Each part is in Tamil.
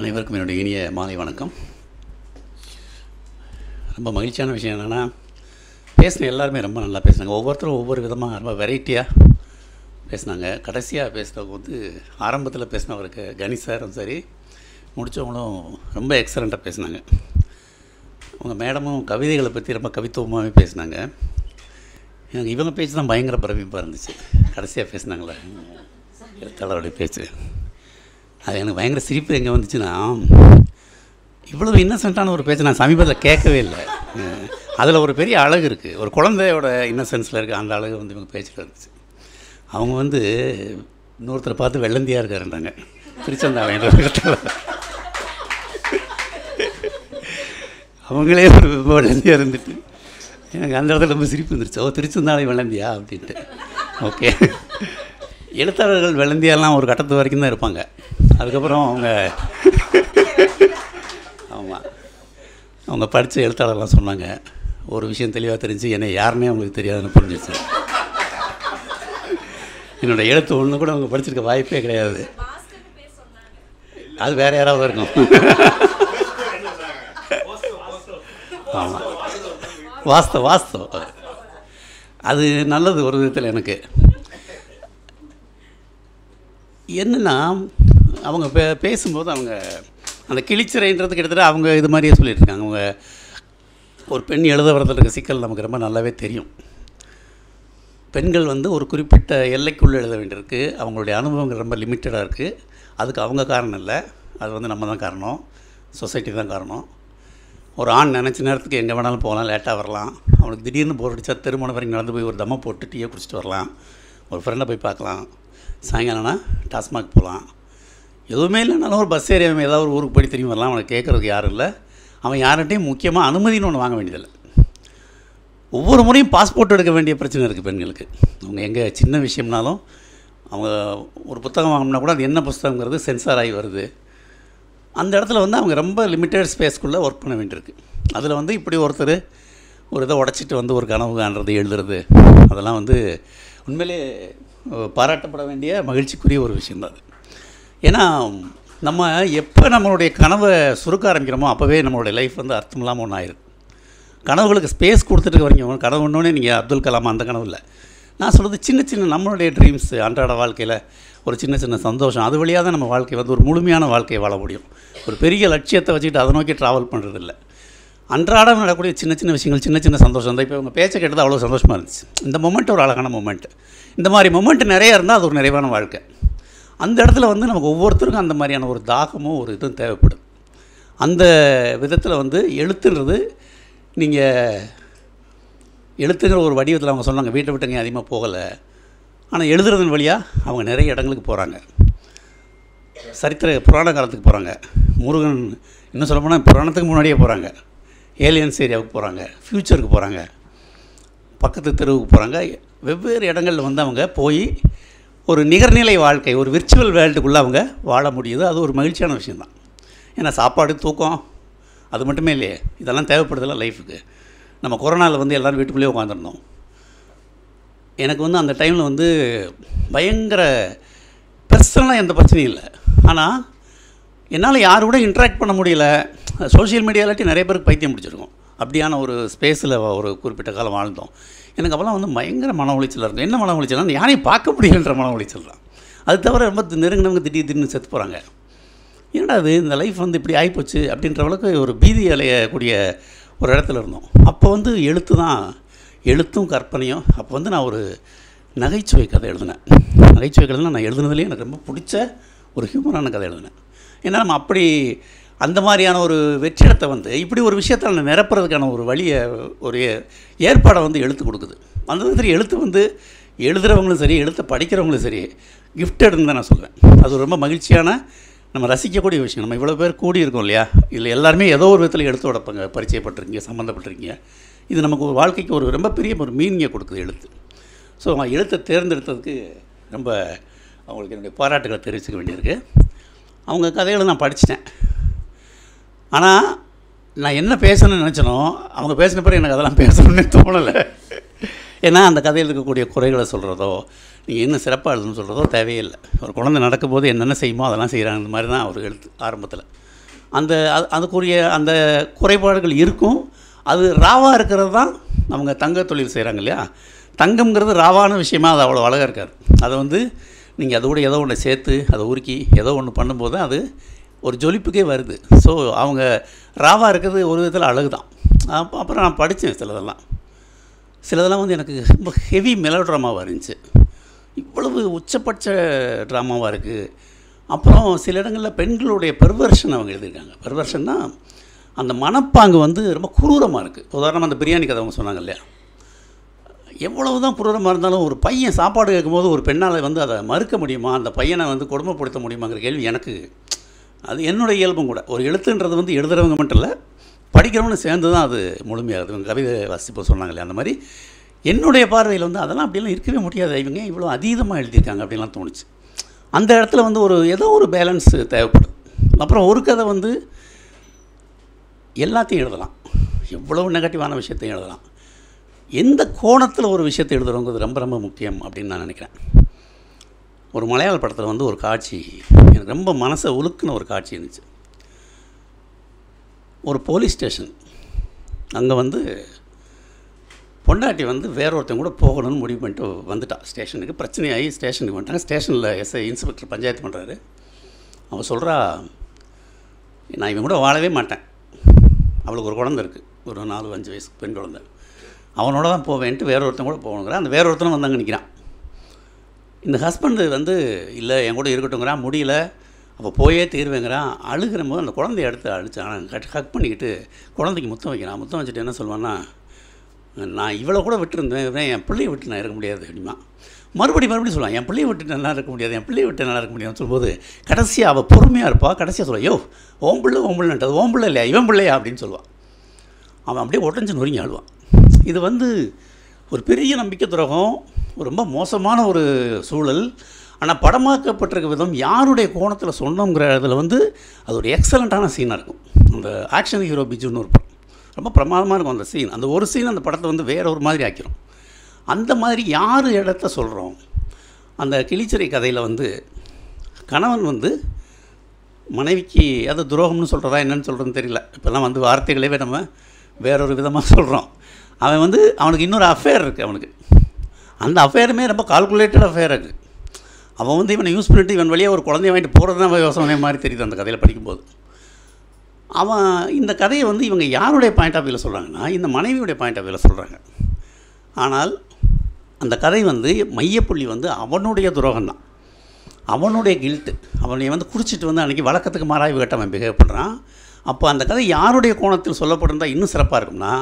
அனைவருக்கும் என்னுடைய இனிய மாலை வணக்கம் ரொம்ப மகிழ்ச்சியான விஷயம் என்னென்னா பேசின எல்லாருமே ரொம்ப நல்லா பேசினாங்க ஒவ்வொருத்தரும் ஒவ்வொரு விதமாக ரொம்ப வெரைட்டியாக பேசினாங்க கடைசியாக பேசுகிறவங்க வந்து ஆரம்பத்தில் பேசினவருக்கு கணி சாரும் சரி முடித்தவங்களும் ரொம்ப எக்ஸலண்ட்டாக பேசினாங்க அவங்க மேடமும் கவிதைகளை பற்றி ரொம்ப கவித்துவமாகவே பேசினாங்க எனக்கு இவங்க பேச்சு தான் பயங்கர பிரமிப்பாக இருந்துச்சு கடைசியாக பேசினாங்களே எழுத்தாளருடைய பேச்சு அது எனக்கு பயங்கர சிரிப்பு எங்கே வந்துச்சுன்னா இவ்வளவு இன்னசென்ட்டான ஒரு பேச்சு நான் சமீபத்தில் கேட்கவே இல்லை அதில் ஒரு பெரிய அழகு இருக்குது ஒரு குழந்தையோட இன்னசென்ஸில் இருக்குது அந்த அழகு வந்து இவங்க பேச்சில் இருந்துச்சு அவங்க வந்து இன்னொருத்தரை பார்த்து வெள்ளந்தியாக இருக்காருன்றாங்க திருச்செந்தாவைன்ற அவங்களே ஒரு வெள்ளந்தியாக இருந்துட்டு எனக்கு அந்த இடத்துல ரொம்ப சிரிப்பு வந்துருச்சு ஓ திருச்செந்தாவை வெள்ளந்தியா அப்படின்ட்டு ஓகே எழுத்தாளர்கள் விளந்தியெல்லாம் ஒரு கட்டத்து வரைக்கும் தான் இருப்பாங்க அதுக்கப்புறம் அவங்க ஆமாம் அவங்க படித்த எழுத்தாளர்லாம் சொன்னாங்க ஒரு விஷயம் தெளிவாக தெரிஞ்சு என்னை யாருமே அவங்களுக்கு தெரியாதுன்னு புரிஞ்சிச்சு என்னோடய எழுத்து ஒன்று கூட அவங்க படிச்சிருக்க வாய்ப்பே கிடையாது அது வேறு யாராவது இருக்கும் ஆமாம் வாஸ்தவ வாஸ்தவம் அது நல்லது ஒரு விதத்தில் எனக்கு என்னென்னா அவங்க பே பேசும்போது அவங்க அந்த கிளிச்சிறைன்றது கிட்டத்தட்ட அவங்க இது மாதிரியே சொல்லியிருக்காங்க அவங்க ஒரு பெண் எழுத வரதில் இருக்க சிக்கல் நமக்கு ரொம்ப நல்லாவே தெரியும் பெண்கள் வந்து ஒரு குறிப்பிட்ட எல்லைக்குள்ளே எழுத வேண்டியிருக்கு அவங்களுடைய அனுபவங்கள் ரொம்ப லிமிட்டடாக இருக்குது அதுக்கு அவங்க காரணம் இல்லை அது வந்து நம்ம தான் காரணம் சொசைட்டி தான் காரணம் ஒரு ஆண் நினச்ச நேரத்துக்கு எங்கே வேணாலும் போகலாம் லேட்டாக வரலாம் அவனுக்கு திடீர்னு போர் அடித்தா திருமணம் வரைக்கும் நடந்து போய் ஒரு தம்மை போட்டு டீயை குடிச்சிட்டு வரலாம் ஒரு ஃப்ரெண்டை போய் பார்க்கலாம் சாயங்காலம்னா டாஸ்மாக் போகலாம் எதுவுமே இல்லைனாலும் ஒரு பஸ் ஏரியா ஏதாவது ஒரு ஊருக்கு போய் திரும்பி வரலாம் அவனை கேட்குறதுக்கு யாரும் இல்லை அவன் யார்கிட்டையும் முக்கியமாக அனுமதின்னு ஒன்று வாங்க வேண்டியதில்லை ஒவ்வொரு முறையும் பாஸ்போர்ட் எடுக்க வேண்டிய பிரச்சனை இருக்குது பெண்களுக்கு அவங்க எங்கே சின்ன விஷயம்னாலும் அவங்க ஒரு புத்தகம் வாங்கினா கூட அது என்ன புத்தகங்கிறது சென்சார் ஆகி வருது அந்த இடத்துல வந்து அவங்க ரொம்ப லிமிட்டட் ஸ்பேஸ்க்குள்ளே ஒர்க் பண்ண வேண்டியிருக்கு அதில் வந்து இப்படி ஒருத்தர் ஒரு இதை உடச்சிட்டு வந்து ஒரு கனவு காண்றது எழுதுறது அதெல்லாம் வந்து உண்மையிலே பாராட்டப்பட வேண்டிய மகிழ்ச்சிக்குரிய ஒரு விஷயம் அது ஏன்னா நம்ம எப்போ நம்மளுடைய கனவை சுருக்க ஆரம்பிக்கிறோமோ அப்போவே நம்மளுடைய லைஃப் வந்து அர்த்தம் இல்லாமல் ஒன்று ஆயிரும் கனவுகளுக்கு ஸ்பேஸ் கொடுத்துட்டு வரீங்க கனவு ஒன்றுனே நீங்கள் அப்துல் கலாம் அந்த கனவு இல்லை நான் சொல்கிறது சின்ன சின்ன நம்மளுடைய ட்ரீம்ஸ் அன்றாட வாழ்க்கையில் ஒரு சின்ன சின்ன சந்தோஷம் அது வழியாக தான் நம்ம வாழ்க்கை வந்து ஒரு முழுமையான வாழ்க்கையை வாழ முடியும் ஒரு பெரிய லட்சியத்தை வச்சுக்கிட்டு அதை நோக்கி ட்ராவல் பண்ணுறதில்லை அன்றாடம் நடக்கூடிய சின்ன சின்ன விஷயங்கள் சின்ன சின்ன சந்தோஷம் தான் இப்போ உங்கள் பேச்சை கேட்டது அவ்வளோ சந்தோஷமாக இருந்துச்சு இந்த மொமெண்ட் ஒரு அழகான மூமெண்ட் இந்த மாதிரி மொமெண்ட் நிறையா இருந்தால் அது ஒரு நிறைவான வாழ்க்கை அந்த இடத்துல வந்து நமக்கு ஒவ்வொருத்தருக்கும் அந்த மாதிரியான ஒரு தாகமும் ஒரு இதுவும் தேவைப்படும் அந்த விதத்தில் வந்து எழுத்துன்றது நீங்கள் எழுத்துங்கிற ஒரு வடிவத்தில் அவங்க சொன்னாங்க வீட்டை விட்டுங்க அதிகமாக போகலை ஆனால் எழுதுறதன் வழியாக அவங்க நிறைய இடங்களுக்கு போகிறாங்க சரித்திர புராண காலத்துக்கு போகிறாங்க முருகன் இன்னும் சொல்லப்போனால் புராணத்துக்கு முன்னாடியே போகிறாங்க ஏலியன்ஸ் ஏரியாவுக்கு போகிறாங்க ஃப்யூச்சருக்கு போகிறாங்க பக்கத்து தெருவுக்கு போகிறாங்க வெவ்வேறு இடங்களில் வந்து அவங்க போய் ஒரு நிகர்நிலை வாழ்க்கை ஒரு விர்ச்சுவல் வேர்ல்டுக்குள்ளே அவங்க வாழ முடியுது அது ஒரு மகிழ்ச்சியான விஷயந்தான் ஏன்னா சாப்பாடு தூக்கம் அது மட்டுமே இல்லையே இதெல்லாம் தேவைப்படுதில்ல லைஃபுக்கு நம்ம கொரோனாவில் வந்து எல்லோரும் வீட்டுக்குள்ளேயே உட்காந்துருந்தோம் எனக்கு வந்து அந்த டைமில் வந்து பயங்கர பிரச்சனைலாம் எந்த பிரச்சனையும் இல்லை ஆனால் என்னால் யார் கூட இன்ட்ராக்ட் பண்ண முடியல சோஷியல் மீடியாவிலாட்டி நிறைய பேருக்கு பைத்தியம் பிடிச்சிருக்கும் அப்படியான ஒரு ஸ்பேஸில் ஒரு குறிப்பிட்ட காலம் வாழ்ந்தோம் எனக்கு அப்போலாம் வந்து பயங்கர மன உளைச்சலாக இருக்கும் என்ன மன உளைச்சலாம் யாரையும் பார்க்க முடியலன்ற மன உளைச்சல் தான் அது தவிர ரொம்ப நெருங்கினவங்க திடீர் திடீர்னு செத்து போகிறாங்க என்னடா அது இந்த லைஃப் வந்து இப்படி ஆகிப்போச்சு அப்படின்ற அளவுக்கு ஒரு பீதி அலையக்கூடிய ஒரு இடத்துல இருந்தோம் அப்போ வந்து எழுத்து தான் எழுத்தும் கற்பனையும் அப்போ வந்து நான் ஒரு நகைச்சுவை கதை எழுதினேன் நகைச்சுவை கதைலாம் நான் எழுதுனதுலேயே எனக்கு ரொம்ப பிடிச்ச ஒரு ஹியூமரான கதை எழுதினேன் ஏன்னா நம்ம அப்படி அந்த மாதிரியான ஒரு வெற்றிடத்தை வந்து இப்படி ஒரு விஷயத்தில் நிரப்புறதுக்கான ஒரு வழியை ஒரு ஏற்பாடை வந்து எழுத்து கொடுக்குது அந்த மாதிரி எழுத்து வந்து எழுதுகிறவங்களும் சரி எழுத்து படிக்கிறவங்களும் சரி கிஃப்டடுன்னு தான் நான் சொல்லுவேன் அது ரொம்ப மகிழ்ச்சியான நம்ம ரசிக்கக்கூடிய விஷயம் நம்ம இவ்வளோ பேர் கூடியிருக்கோம் இல்லையா இதில் எல்லாருமே ஏதோ ஒரு விதத்தில் எழுத்தோட பங்க பரிச்சயப்பட்டிருக்கீங்க சம்மந்தப்பட்டிருக்கீங்க இது நமக்கு ஒரு வாழ்க்கைக்கு ஒரு ரொம்ப பெரிய ஒரு மீனிங்கை கொடுக்குது எழுத்து ஸோ எழுத்தை தேர்ந்தெடுத்ததுக்கு ரொம்ப அவங்களுக்கு என்னுடைய பாராட்டுகளை தெரிவிச்சுக்க வேண்டியிருக்கு அவங்க கதைகளை நான் படிச்சிட்டேன் ஆனால் நான் என்ன பேசணும்னு நினச்சனோ அவங்க பேசின பிறகு எனக்கு அதெல்லாம் பேசணும்னு தோணலை ஏன்னா அந்த கதையில் இருக்கக்கூடிய குறைகளை சொல்கிறதோ நீங்கள் என்ன சிறப்பாக எழுதுன்னு சொல்கிறதோ தேவையில்லை ஒரு குழந்தை நடக்கும்போது என்னென்ன செய்யுமோ அதெல்லாம் செய்கிறாங்க இந்த மாதிரி தான் அவர் எழுத்து ஆரம்பத்தில் அந்த அதுக்குரிய அந்த குறைபாடுகள் இருக்கும் அது ராவாக இருக்கிறது தான் அவங்க தங்க தொழில் செய்கிறாங்க இல்லையா தங்கம்ங்கிறது ராவான விஷயமாக அது அவ்வளோ அழகாக இருக்கார் அதை வந்து நீங்கள் அதோட ஏதோ ஒன்று சேர்த்து அதை உருக்கி ஏதோ ஒன்று பண்ணும்போது தான் அது ஒரு ஜொலிப்புக்கே வருது ஸோ அவங்க ராவாக இருக்கிறது ஒரு விதத்தில் அழகு தான் அப்போ அப்புறம் நான் படித்தேன் சிலதெல்லாம் சிலதெல்லாம் வந்து எனக்கு ரொம்ப ஹெவி மெல ட்ராமாவாக இருந்துச்சு இவ்வளவு உச்சபட்ச ட்ராமாவாக இருக்குது அப்புறம் சில இடங்களில் பெண்களுடைய பெர்வர்ஷன் அவங்க எழுதியிருக்காங்க பெர்வர்ஷன்னா அந்த மனப்பாங்கு வந்து ரொம்ப குரூரமாக இருக்குது உதாரணமாக அந்த பிரியாணி கதை அவங்க சொன்னாங்க இல்லையா எவ்வளவு தான் குரூரமாக இருந்தாலும் ஒரு பையன் சாப்பாடு கேட்கும்போது ஒரு பெண்ணால் வந்து அதை மறுக்க முடியுமா அந்த பையனை வந்து கொடுமைப்படுத்த முடியுமாங்கிற கேள்வி எனக்கு அது என்னுடைய இயல்பும் கூட ஒரு எழுத்துன்றது வந்து எழுதுகிறவங்க மட்டும் இல்லை படிக்கிறவங்க சேர்ந்து தான் அது முழுமையாகுது இவங்க கவிதை வாசிப்போ சொன்னாங்களே அந்த மாதிரி என்னுடைய பார்வையில் வந்து அதெல்லாம் அப்படிலாம் இருக்கவே முடியாது இவங்க இவ்வளோ அதீதமாக எழுதியிருக்காங்க அப்படின்லாம் தோணுச்சு அந்த இடத்துல வந்து ஒரு ஏதோ ஒரு பேலன்ஸ் தேவைப்படும் அப்புறம் ஒரு கதை வந்து எல்லாத்தையும் எழுதலாம் எவ்வளோ நெகட்டிவான விஷயத்தையும் எழுதலாம் எந்த கோணத்தில் ஒரு விஷயத்தை எழுதுகிறோங்கிறது ரொம்ப ரொம்ப முக்கியம் அப்படின்னு நான் நினைக்கிறேன் ஒரு மலையாள படத்தில் வந்து ஒரு காட்சி எனக்கு ரொம்ப மனசை உழுக்குன ஒரு காட்சி இருந்துச்சு ஒரு போலீஸ் ஸ்டேஷன் அங்கே வந்து பொண்டாட்டி வந்து வேற ஒருத்தவங்க கூட போகணும்னு முடிவு பண்ணிட்டு வந்துட்டா ஸ்டேஷனுக்கு பிரச்சனையாகி ஸ்டேஷனுக்கு வந்துட்டாங்க ஸ்டேஷனில் எஸ்ஐ இன்ஸ்பெக்டர் பஞ்சாயத்து பண்ணுறாரு அவன் சொல்கிறா நான் இவன் கூட வாழவே மாட்டேன் அவளுக்கு ஒரு குழந்த இருக்குது ஒரு நாலு அஞ்சு வயசு பெண் குழந்தை அவனோட தான் போவேன்ட்டு வேற ஒருத்தன் கூட போகணுங்கிறான் அந்த வேற ஒருத்தனும் வந்தாங்க நிற்கிறான் இந்த ஹஸ்பண்டு வந்து இல்லை என் கூட இருக்கட்டுங்கிறான் முடியல அப்போ போயே தீர்வேங்கிறான் அழுகிற போது அந்த குழந்தைய எடுத்து அழிச்சான் ஹக் பண்ணிக்கிட்டு குழந்தைக்கு முத்தம் வைக்கிறான் முத்தம் வச்சுட்டு என்ன சொல்லுவான்னா நான் இவ்வளோ கூட விட்டுருந்தேன் என் பிள்ளையை விட்டு நான் இருக்க முடியாது அப்படிமா மறுபடியும் மறுபடியும் சொல்லுவான் என் பிள்ளையை விட்டு நல்லா இருக்க முடியாது என் பிள்ளையை விட்டு நல்லா இருக்க முடியாதுன்னு சொல்லும்போது கடைசியாக அவள் பொறுமையாக இருப்பாள் கடைசியாக சொல்லுவான் யோ ஓம் பிள்ளை ஓம் ஓம் பிள்ளை இல்லையா இவன் பிள்ளையா அப்படின்னு சொல்லுவான் அவன் அப்படியே ஒட்டஞ்சு நொறுங்கி ஆளுவான் இது வந்து ஒரு பெரிய நம்பிக்கை துரகம் ரொம்ப மோசமான ஒரு சூழல் ஆனால் படமாக்கப்பட்டிருக்க விதம் யாருடைய கோணத்தில் சொன்னோங்கிற இதில் வந்து அது ஒரு எக்ஸலண்ட்டான சீனாக இருக்கும் அந்த ஆக்ஷன் ஹீரோ பிஜுன்னு ஒரு படம் ரொம்ப பிரமாதமாக இருக்கும் அந்த சீன் அந்த ஒரு சீன் அந்த படத்தை வந்து வேற ஒரு மாதிரி ஆக்கிரும் அந்த மாதிரி யார் இடத்த சொல்கிறோம் அந்த கிளிச்சிறை கதையில் வந்து கணவன் வந்து மனைவிக்கு அது துரோகம்னு சொல்கிறதா என்னென்னு சொல்கிறதுன்னு தெரியல இப்போல்லாம் வந்து வார்த்தைகளே நம்ம வேறொரு விதமாக சொல்கிறோம் அவன் வந்து அவனுக்கு இன்னொரு அஃபேர் இருக்குது அவனுக்கு அந்த அஃபேருமே ரொம்ப கால்குலேட்டட் அஃபேர் இருக்குது அவன் வந்து இவனை யூஸ் பண்ணிட்டு இவன் வழியாக ஒரு குழந்தைய வாங்கிட்டு போகிறது தான் யோசனை மாதிரி தெரியுது அந்த கதையில் படிக்கும்போது அவன் இந்த கதையை வந்து இவங்க யாருடைய பாயிண்ட் ஆஃப் வியூவில் சொல்கிறாங்கன்னா இந்த மனைவியுடைய பாயிண்ட் ஆஃப் வியூவில் சொல்கிறாங்க ஆனால் அந்த கதை வந்து மையப்புள்ளி வந்து அவனுடைய துரோகம் தான் அவனுடைய கில்ட்டு அவனை வந்து குடிச்சிட்டு வந்து அன்றைக்கி வழக்கத்துக்கு மாறாய் கேட்டவன் அவன் பிஹேவ் பண்ணுறான் அப்போ அந்த கதை யாருடைய கோணத்தில் சொல்லப்படுறதா இன்னும் சிறப்பாக இருக்கும்னா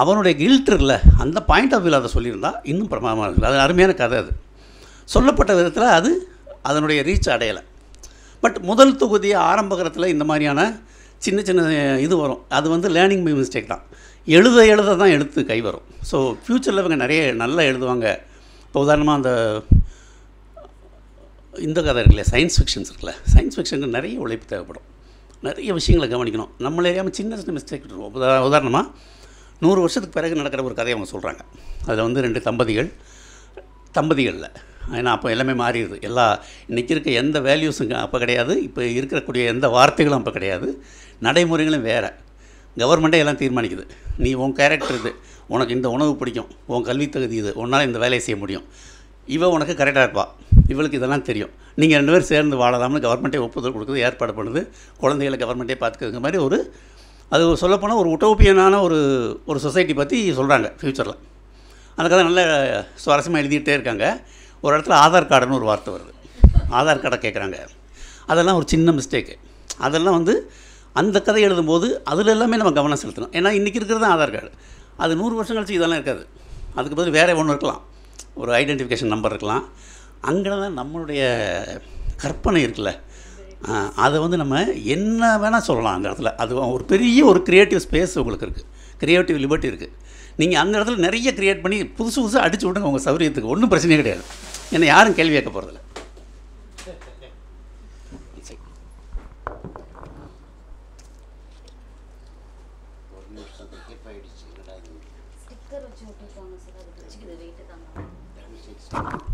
அவனுடைய கில்ட் இருக்குல்ல அந்த பாயிண்ட் ஆஃப் வியூவில் அதை சொல்லியிருந்தால் இன்னும் பிரமாதமாக இருக்குது அது அருமையான கதை அது சொல்லப்பட்ட விதத்தில் அது அதனுடைய ரீச் அடையலை பட் முதல் தொகுதியை ஆரம்பகரத்தில் இந்த மாதிரியான சின்ன சின்ன இது வரும் அது வந்து லேர்னிங் பை மிஸ்டேக் தான் எழுத எழுத தான் எடுத்து கை வரும் ஸோ ஃப்யூச்சரில் இவங்க நிறைய நல்லா எழுதுவாங்க இப்போ உதாரணமாக அந்த இந்த கதை இருக்குல்ல சயின்ஸ் ஃபிக்ஷன்ஸ் இருக்குல்ல சயின்ஸ் ஃபிக்ஷனுக்கு நிறைய உழைப்பு தேவைப்படும் நிறைய விஷயங்களை கவனிக்கணும் நம்மளே அறியாமல் சின்ன சின்ன மிஸ்டேக் உதாரணமாக நூறு வருஷத்துக்கு பிறகு நடக்கிற ஒரு கதையை அவங்க சொல்கிறாங்க அதில் வந்து ரெண்டு தம்பதிகள் தம்பதிகளில் ஏன்னா அப்போ எல்லாமே மாறிடுது எல்லா இன்றைக்கி இருக்க எந்த வேல்யூஸும் அப்போ கிடையாது இப்போ இருக்கக்கூடிய எந்த வார்த்தைகளும் அப்போ கிடையாது நடைமுறைகளும் வேறு கவர்மெண்ட்டே எல்லாம் தீர்மானிக்குது நீ உன் கேரக்டர் இது உனக்கு இந்த உணவு பிடிக்கும் உன் கல்வி தகுதி இது உன்னால் இந்த வேலையை செய்ய முடியும் இவள் உனக்கு கரெக்டாக இருப்பாள் இவளுக்கு இதெல்லாம் தெரியும் நீங்கள் ரெண்டு பேரும் சேர்ந்து வாழலாம்னு கவர்மெண்ட்டே ஒப்புதல் கொடுக்குது ஏற்பாடு பண்ணுது குழந்தைகளை கவர்மெண்ட்டே பார்த்துக்குற மாதிரி ஒரு அது சொல்லப்போனால் ஒரு உட்டோப்பியனான ஒரு ஒரு சொசைட்டி பற்றி சொல்கிறாங்க ஃப்யூச்சரில் அந்த கதை நல்ல சுவாரஸ்யமாக எழுதிக்கிட்டே இருக்காங்க ஒரு இடத்துல ஆதார் கார்டுன்னு ஒரு வார்த்தை வருது ஆதார் கார்டை கேட்குறாங்க அதெல்லாம் ஒரு சின்ன மிஸ்டேக்கு அதெல்லாம் வந்து அந்த கதை எழுதும்போது அதில் எல்லாமே நம்ம கவனம் செலுத்தணும் ஏன்னா இன்றைக்கி இருக்கிறது தான் ஆதார் கார்டு அது நூறு வருஷம் கழிச்சு இதெல்லாம் இருக்காது அதுக்கு பதில் வேறு ஒன்று இருக்கலாம் ஒரு ஐடென்டிஃபிகேஷன் நம்பர் இருக்கலாம் அங்கே தான் நம்மளுடைய கற்பனை இருக்குல்ல அதை வந்து நம்ம என்ன வேணால் சொல்லலாம் அந்த இடத்துல அது ஒரு பெரிய ஒரு க்ரியேட்டிவ் ஸ்பேஸ் உங்களுக்கு இருக்குது க்ரியேட்டிவ் லிபர்ட்டி இருக்குது நீங்கள் அந்த இடத்துல நிறைய க்ரியேட் பண்ணி புதுசு புதுசாக அடிச்சு விடுங்க உங்கள் சௌரியத்துக்கு ஒன்றும் பிரச்சனையே கிடையாது என்னை யாரும் கேள்வி கேட்க போகிறதில்ல Thank you.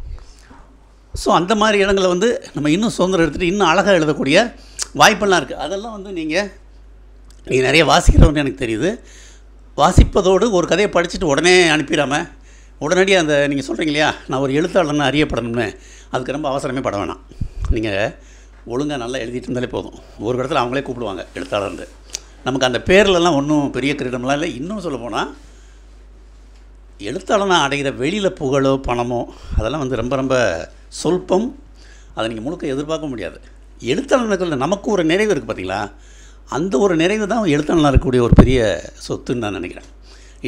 ஸோ அந்த மாதிரி இடங்களை வந்து நம்ம இன்னும் சுதந்திரம் எடுத்துகிட்டு இன்னும் அழகாக எழுதக்கூடிய வாய்ப்பெல்லாம் இருக்குது அதெல்லாம் வந்து நீங்கள் நீங்கள் நிறைய வாசிக்கிறவங்க எனக்கு தெரியுது வாசிப்பதோடு ஒரு கதையை படிச்சுட்டு உடனே அனுப்பிடாமல் உடனடியாக அந்த நீங்கள் சொல்கிறீங்க இல்லையா நான் ஒரு எழுத்தாளர்னு அறியப்படணும்னு அதுக்கு ரொம்ப அவசரமே பட வேணாம் நீங்கள் ஒழுங்காக நல்லா எழுதிட்டு இருந்தாலே போதும் ஒரு இடத்துல அவங்களே கூப்பிடுவாங்க எழுத்தாளர்ந்து நமக்கு அந்த பேர்லலாம் ஒன்றும் பெரிய கிரீடம்லாம் இல்லை இன்னும் சொல்ல போனால் எழுத்தாளனாக அடைகிற வெளியில் புகழோ பணமோ அதெல்லாம் வந்து ரொம்ப ரொம்ப சொல்பம் அதை நீங்கள் முழுக்க எதிர்பார்க்க முடியாது எழுத்தாளர் இருக்கிறது நமக்கு ஒரு நிறைவு இருக்குது பார்த்தீங்களா அந்த ஒரு நிறைவு தான் எழுத்தாளர் இருக்கக்கூடிய ஒரு பெரிய சொத்துன்னு நான் நினைக்கிறேன்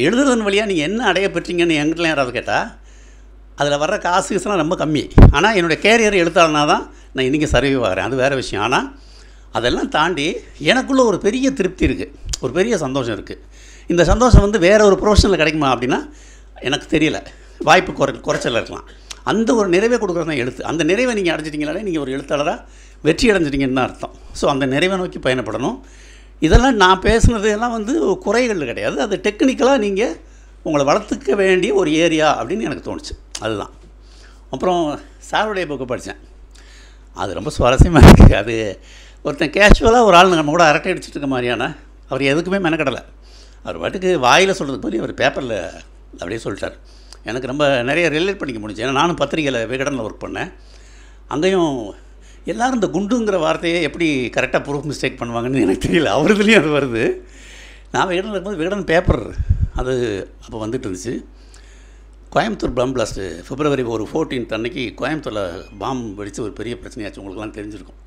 எழுதுறதன் வழியாக நீங்கள் என்ன அடைய பெற்றீங்கன்னு எங்கிட்ட யாராவது கேட்டால் அதில் வர்ற காசு கீசுலாம் ரொம்ப கம்மி ஆனால் என்னுடைய கேரியர் எழுத்தாளனாக தான் நான் இன்றைக்கி சர்வீவ் ஆகிறேன் அது வேறு விஷயம் ஆனால் அதெல்லாம் தாண்டி எனக்குள்ளே ஒரு பெரிய திருப்தி இருக்குது ஒரு பெரிய சந்தோஷம் இருக்குது இந்த சந்தோஷம் வந்து வேறு ஒரு ப்ரொஃபஷனில் கிடைக்குமா அப்படின்னா எனக்கு தெரியல வாய்ப்பு குறை குறைச்சல் இருக்கலாம் அந்த ஒரு நிறைவை கொடுக்குறது தான் எழுத்து அந்த நிறைவை நீங்கள் அடைஞ்சிட்டிங்களாலே நீங்கள் ஒரு எழுத்தாளராக வெற்றி அடைஞ்சிட்டிங்கன்னு அர்த்தம் ஸோ அந்த நிறைவை நோக்கி பயணப்படணும் இதெல்லாம் நான் பேசுனது எல்லாம் வந்து குறைகள் கிடையாது அது டெக்னிக்கலாக நீங்கள் உங்களை வளர்த்துக்க வேண்டிய ஒரு ஏரியா அப்படின்னு எனக்கு தோணுச்சு அதுதான் அப்புறம் சாருடைய புக்கு படித்தேன் அது ரொம்ப சுவாரஸ்யமாக இருக்குது அது ஒருத்தன் கேஷுவலாக ஒரு ஆள் நம்ம கூட அரட்டை அடிச்சுட்டு இருக்க மாதிரியான அவர் எதுக்குமே மெனக்கடலை அவர் பாட்டுக்கு வாயில் சொல்கிறது போய் அவர் பேப்பரில் அப்படியே சொல்லிட்டார் எனக்கு ரொம்ப நிறைய ரிலேட் பண்ணிக்க முடிஞ்சு ஏன்னா நானும் பத்திரிகையில் விகடனில் ஒர்க் பண்ணேன் அங்கேயும் எல்லோரும் இந்த குண்டுங்கிற வார்த்தையை எப்படி கரெக்டாக ப்ரூஃப் மிஸ்டேக் பண்ணுவாங்கன்னு எனக்கு தெரியல அவருதுலேயும் அது வருது நான் விகடனில் இருக்கும்போது விகடன் பேப்பர் அது அப்போ வந்துட்டு இருந்துச்சு கோயம்புத்தூர் பம் பிளாஸ்ட்டு பிப்ரவரி ஒரு ஃபோர்டீன்த் அன்னைக்கு கோயம்புத்தூரில் பாம் வெடித்து ஒரு பெரிய பிரச்சனையாச்சு உங்களுக்குலாம் தெரிஞ்சிருக்கும்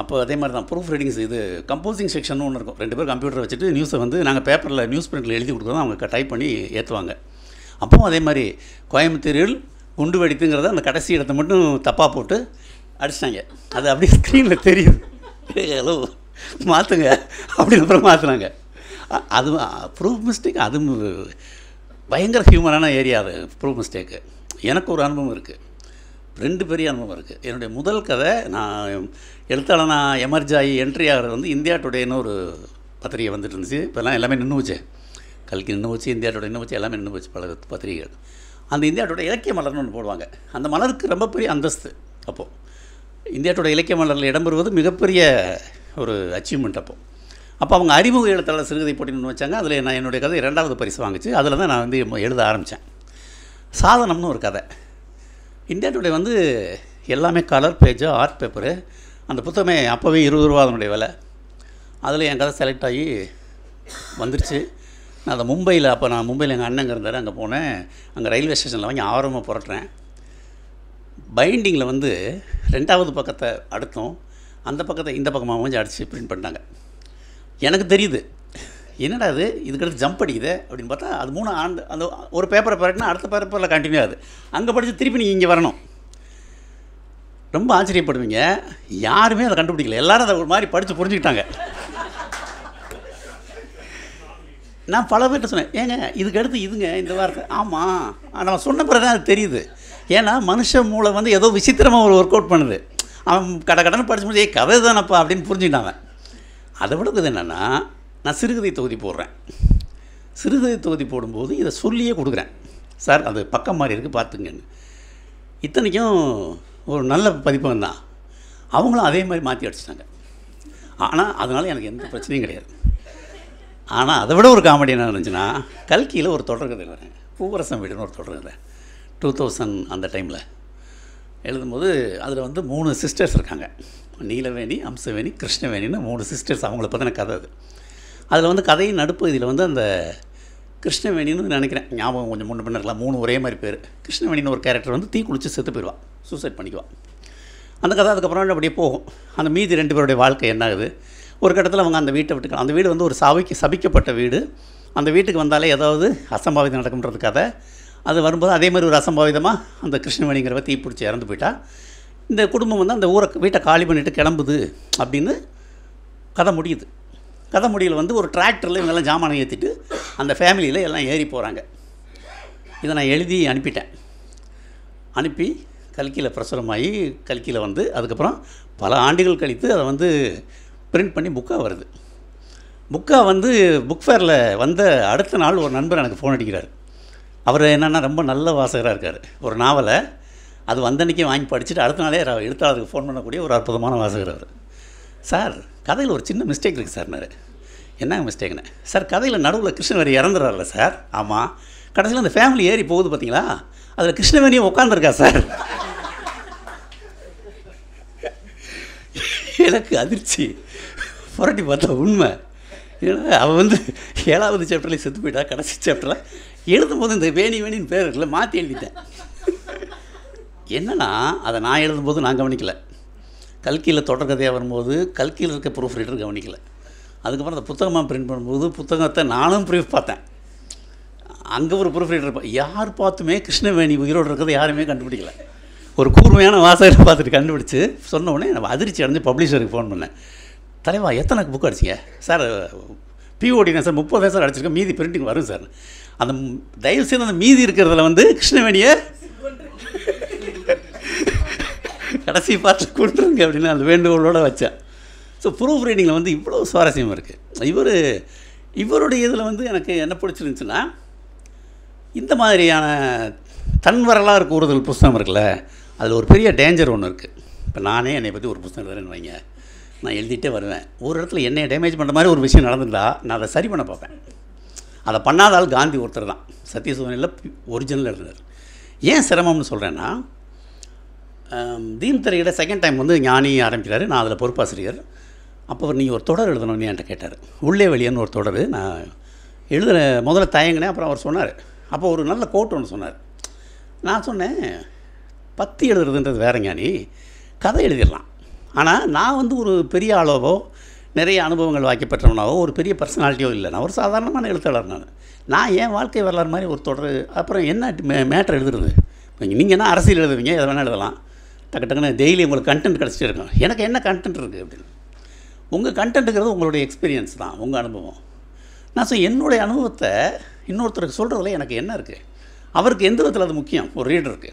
அப்போ அதே மாதிரி தான் ப்ரூஃப் ரீடிங்ஸ் இது கம்போசிங் செக்ஷன்னு ஒன்று இருக்கும் ரெண்டு பேர் கம்ப்யூட்டர் வச்சுட்டு நியூஸை வந்து நாங்கள் பேப்பரில் நியூஸ் பிரிண்டில் எழுதி கொடுக்குறோம் அவங்க டைப் பண்ணி ஏற்றுவாங்க அப்பவும் அதே மாதிரி கோயம்புத்தூரில் குண்டு வெடித்துங்கிறத அந்த கடைசி இடத்த மட்டும் தப்பாக போட்டு அடிச்சிட்டாங்க அது அப்படியே ஸ்க்ரீனில் தெரியும் ஹலோ மாற்றுங்க அப்படின்னு அப்புறம் மாற்றினாங்க அது ப்ரூஃப் மிஸ்டேக் அது பயங்கர ஹியூமனான ஏரியா அது ப்ரூஃப் மிஸ்டேக்கு எனக்கு ஒரு அனுபவம் இருக்குது ரெண்டு பெரிய அனுபவம் இருக்குது என்னுடைய முதல் கதை நான் எழுத்தாளர் நான் எமர்ஜாயி என்ட்ரி ஆகிறது வந்து இந்தியா டுடேன்னு ஒரு பத்திரிகை வந்துட்டு இருந்துச்சு இப்போல்லாம் எல்லாமே நின்று வச்சேன் கல்கி நின்று போச்சு இந்தியாவோட நின்று போச்சு எல்லாமே நின்று போச்சு பல பத்திரிகைகள் அந்த இந்தியாவோட இலக்கிய மலர்னு ஒன்று போடுவாங்க அந்த மலருக்கு ரொம்ப பெரிய அந்தஸ்து அப்போது இந்தியாவோட இலக்கிய மலரில் இடம்பெறுவது மிகப்பெரிய ஒரு அச்சீவ்மெண்ட் அப்போது அப்போ அவங்க அறிமுக எழுத்தாளர் சிறுகதை போட்டின்னு வச்சாங்க அதில் நான் என்னுடைய கதை இரண்டாவது பரிசு வாங்கிச்சு அதில் தான் நான் வந்து எழுத ஆரம்பித்தேன் சாதனம்னு ஒரு கதை இந்தியா டுடே வந்து எல்லாமே கலர் பேஜு ஆர்ட் பேப்பரு அந்த புத்தகமே அப்போவே இருபது ரூபா அதனுடைய விலை அதில் என் கதை செலக்ட் ஆகி வந்துருச்சு நான் அதை மும்பையில் அப்போ நான் மும்பையில் எங்கள் அண்ணங்க இருந்தார் அங்கே போனேன் அங்கே ரயில்வே ஸ்டேஷனில் வாங்கி ஆர்வமாக புரட்டுறேன் பைண்டிங்கில் வந்து ரெண்டாவது பக்கத்தை அடுத்தோம் அந்த பக்கத்தை இந்த பக்கமாக வந்து அடித்து பிரிண்ட் பண்ணிட்டாங்க எனக்கு தெரியுது என்னடா அது இதுக்கடுத்து ஜம்ப் அடிக்குது அப்படின்னு பார்த்தா அது மூணு ஆண்டு அந்த ஒரு பேப்பரை பரட்டினா அடுத்த பேப்பரில் கண்டினியூ ஆகுது அங்கே படித்து திருப்பி நீங்கள் இங்கே வரணும் ரொம்ப ஆச்சரியப்படுவீங்க யாருமே அதை கண்டுபிடிக்கல எல்லோரும் அதை ஒரு மாதிரி படித்து புரிஞ்சுக்கிட்டாங்க நான் பல பேர்கிட்ட சொன்னேன் ஏங்க இதுக்கு அடுத்து இதுங்க இந்த வார்த்தை ஆமாம் நம்ம சொன்ன பிறகு அது தெரியுது ஏன்னா மனுஷ மூளை வந்து ஏதோ விசித்திரமாக ஒரு ஒர்க் அவுட் பண்ணுது அவன் கடை கடன் படித்து முடிச்சு கதை தானப்பா அப்படின்னு புரிஞ்சுட்டான் அதை விட என்னென்னா நான் சிறுகதை தொகுதி போடுறேன் சிறுகதை தொகுதி போடும்போது இதை சொல்லியே கொடுக்குறேன் சார் அது பக்கம் மாதிரி இருக்குது பார்த்துங்கன்னு இத்தனைக்கும் ஒரு நல்ல பதிப்பகம் தான் அவங்களும் அதே மாதிரி மாற்றி அடிச்சிட்டாங்க ஆனால் அதனால் எனக்கு எந்த பிரச்சனையும் கிடையாது ஆனால் அதை விட ஒரு காமெடி என்ன இருந்துச்சுன்னா கல்கியில் ஒரு தொடர்கதை வரேன் பூவரசம் வீடுன்னு ஒரு தொடர்கதை டூ தௌசண்ட் அந்த டைமில் எழுதும்போது அதில் வந்து மூணு சிஸ்டர்ஸ் இருக்காங்க நீலவேணி அம்சவேணி கிருஷ்ணவேணின்னு மூணு சிஸ்டர்ஸ் அவங்கள பற்றின கதை அது அதில் வந்து கதையின் நடுப்பு இதில் வந்து அந்த கிருஷ்ணவேணின்னு நினைக்கிறேன் ஞாபகம் கொஞ்சம் முன்ன இருக்கலாம் மூணு ஒரே மாதிரி பேர் கிருஷ்ணவேணின்னு ஒரு கேரக்டர் வந்து தீ குளித்து செத்து போயிடுவான் சூசைட் பண்ணிக்குவான் அந்த கதை அதுக்கப்புறம் அப்படியே போகும் அந்த மீதி ரெண்டு பேருடைய வாழ்க்கை என்ன ஆகுது ஒரு கட்டத்தில் அவங்க அந்த வீட்டை விட்டுக்கலாம் அந்த வீடு வந்து ஒரு சபைக்கு சபிக்கப்பட்ட வீடு அந்த வீட்டுக்கு வந்தாலே ஏதாவது அசம்பாவிதம் நடக்கும்ன்றது கதை அது வரும்போது அதே மாதிரி ஒரு அசம்பாவிதமாக அந்த கிருஷ்ணவேணிங்கிறவ தீப்பிடிச்சி இறந்து போயிட்டா இந்த குடும்பம் வந்து அந்த ஊரை வீட்டை காலி பண்ணிவிட்டு கிளம்புது அப்படின்னு கதை முடியுது கதை முடியல வந்து ஒரு டிராக்டரில் இவங்கெல்லாம் ஜாமான் ஏற்றிட்டு அந்த ஃபேமிலியில் எல்லாம் ஏறி போகிறாங்க இதை நான் எழுதி அனுப்பிட்டேன் அனுப்பி கல்கியில் பிரசுரமாகி கல்கியில் வந்து அதுக்கப்புறம் பல ஆண்டுகள் கழித்து அதை வந்து பிரிண்ட் பண்ணி புக்காக வருது புக்காக வந்து புக் ஃபேரில் வந்த அடுத்த நாள் ஒரு நண்பர் எனக்கு ஃபோன் அடிக்கிறார் அவர் என்னென்னா ரொம்ப நல்ல வாசகராக இருக்கார் ஒரு நாவலை அது வந்தன்னைக்கே வாங்கி படிச்சுட்டு அடுத்த நாளே எழுத்தாளருக்கு ஃபோன் பண்ணக்கூடிய ஒரு அற்புதமான வாசகர் அவர் சார் கதையில் ஒரு சின்ன மிஸ்டேக் இருக்குது சார்னாரு என்ன மிஸ்டேக்னு சார் கதையில் நடுவில் கிருஷ்ணவேணி இறந்துடுறாருல சார் ஆமாம் கடைசியில் அந்த ஃபேமிலி ஏறி போகுது பார்த்தீங்களா அதில் கிருஷ்ணவேணியும் உட்காந்துருக்கா சார் எனக்கு அதிர்ச்சி புரட்டி பார்த்தா உண்மை ஏன்னா அவள் வந்து ஏழாவது சாப்டர்லேயே செத்து போயிட்டா கடைசி சாப்டரில் எழுதும்போது இந்த வேணி வேணின்னு பேர் இருக்குல்ல மாற்றி எழுதிட்டேன் என்னென்னா அதை நான் எழுதும்போது நான் கவனிக்கலை கல்கியில் தொடர்கதையாக வரும்போது கல்கியில் இருக்க ப்ரூஃப் ரீடர் கவனிக்கலை அதுக்கப்புறம் அந்த புத்தகமாக பிரிண்ட் பண்ணும்போது புத்தகத்தை நானும் ப்ரூஃப் பார்த்தேன் அங்கே ஒரு ப்ரூஃப் ரீடர் யார் பார்த்துமே கிருஷ்ணவேணி உயிரோடு இருக்கிறத யாருமே கண்டுபிடிக்கல ஒரு கூர்மையான வாசகரை பார்த்துட்டு கண்டுபிடிச்சி சொன்ன உடனே நான் அதிர்ச்சி அடைஞ்சு பப்ளிஷருக்கு ஃபோன் பண்ணேன் தலைவா எத்தனை புக் அடிச்சிங்க சார் பிஓடி சார் முப்பது தான் சார் அடிச்சிருக்கேன் மீதி பிரிண்டிங் வரும் சார் அந்த தயவு செய்து அந்த மீதி இருக்கிறதுல வந்து கிருஷ்ணவேணியை கடைசி பார்த்து கொடுத்துருங்க அப்படின்னு அந்த வேண்டுகோளோடு வச்சேன் ஸோ ப்ரூஃப் ரீடிங்கில் வந்து இவ்வளோ சுவாரஸ்யம் இருக்குது இவர் இவருடைய இதில் வந்து எனக்கு என்ன பிடிச்சிருந்துச்சுன்னா இந்த மாதிரியான தன் வரலாறு கூறுதல் புஸ்தகம் இருக்குல்ல அதில் ஒரு பெரிய டேஞ்சர் ஒன்று இருக்குது இப்போ நானே என்னை பற்றி ஒரு புஸ்தகம் எழுதுறேன்னு வைங்க நான் எழுதிட்டே வருவேன் ஒரு இடத்துல என்னை டேமேஜ் பண்ணுற மாதிரி ஒரு விஷயம் நடந்துட்டா நான் அதை சரி பண்ண பார்ப்பேன் அதை பண்ணாத ஆள் காந்தி ஒருத்தர் தான் சத்தியசோதனையில் ஒரிஜினல் இருந்தார் ஏன் சிரமம்னு சொல்கிறேன்னா தீன் திரையிட செகண்ட் டைம் வந்து ஞானி ஆரம்பிக்கிறாரு நான் அதில் பொறுப்பாசிரியர் அப்போ அவர் நீங்கள் ஒரு தொடர் எழுதணும்னு என்கிட்ட கேட்டார் உள்ளே வெளியேன்னு ஒரு தொடர் நான் எழுதுகிற முதல்ல தயங்கினேன் அப்புறம் அவர் சொன்னார் அப்போ ஒரு நல்ல கோட் ஒன்று சொன்னார் நான் சொன்னேன் பத்தி எழுதுறதுன்றது வேற ஞானி கதை எழுதிடலாம் ஆனால் நான் வந்து ஒரு பெரிய ஆளோவோ நிறைய அனுபவங்கள் வாக்கி பெற்றவனாவோ ஒரு பெரிய பர்சனாலிட்டியோ இல்லை நான் ஒரு சாதாரணமான எழுத்தாளர் நான் நான் ஏன் வாழ்க்கை வரலாறு மாதிரி ஒரு தொடர் அப்புறம் என்ன மே மேட்டர் எழுதுறது நீங்கள் என்ன அரசியல் எழுதுவீங்க எதை வேணால் எழுதலாம் டக்கு டக்குன்னு டெய்லி உங்களுக்கு கண்டென்ட் கிடச்சிட்டு இருக்கும் எனக்கு என்ன கண்டென்ட் இருக்குது அப்படின்னு உங்கள் கண்டென்ட்டுங்கிறது உங்களுடைய எக்ஸ்பீரியன்ஸ் தான் உங்கள் அனுபவம் நான் சொல் என்னுடைய அனுபவத்தை இன்னொருத்தருக்கு சொல்கிறதுல எனக்கு என்ன இருக்குது அவருக்கு எந்த விதத்தில் அது முக்கியம் ஒரு ரீடருக்கு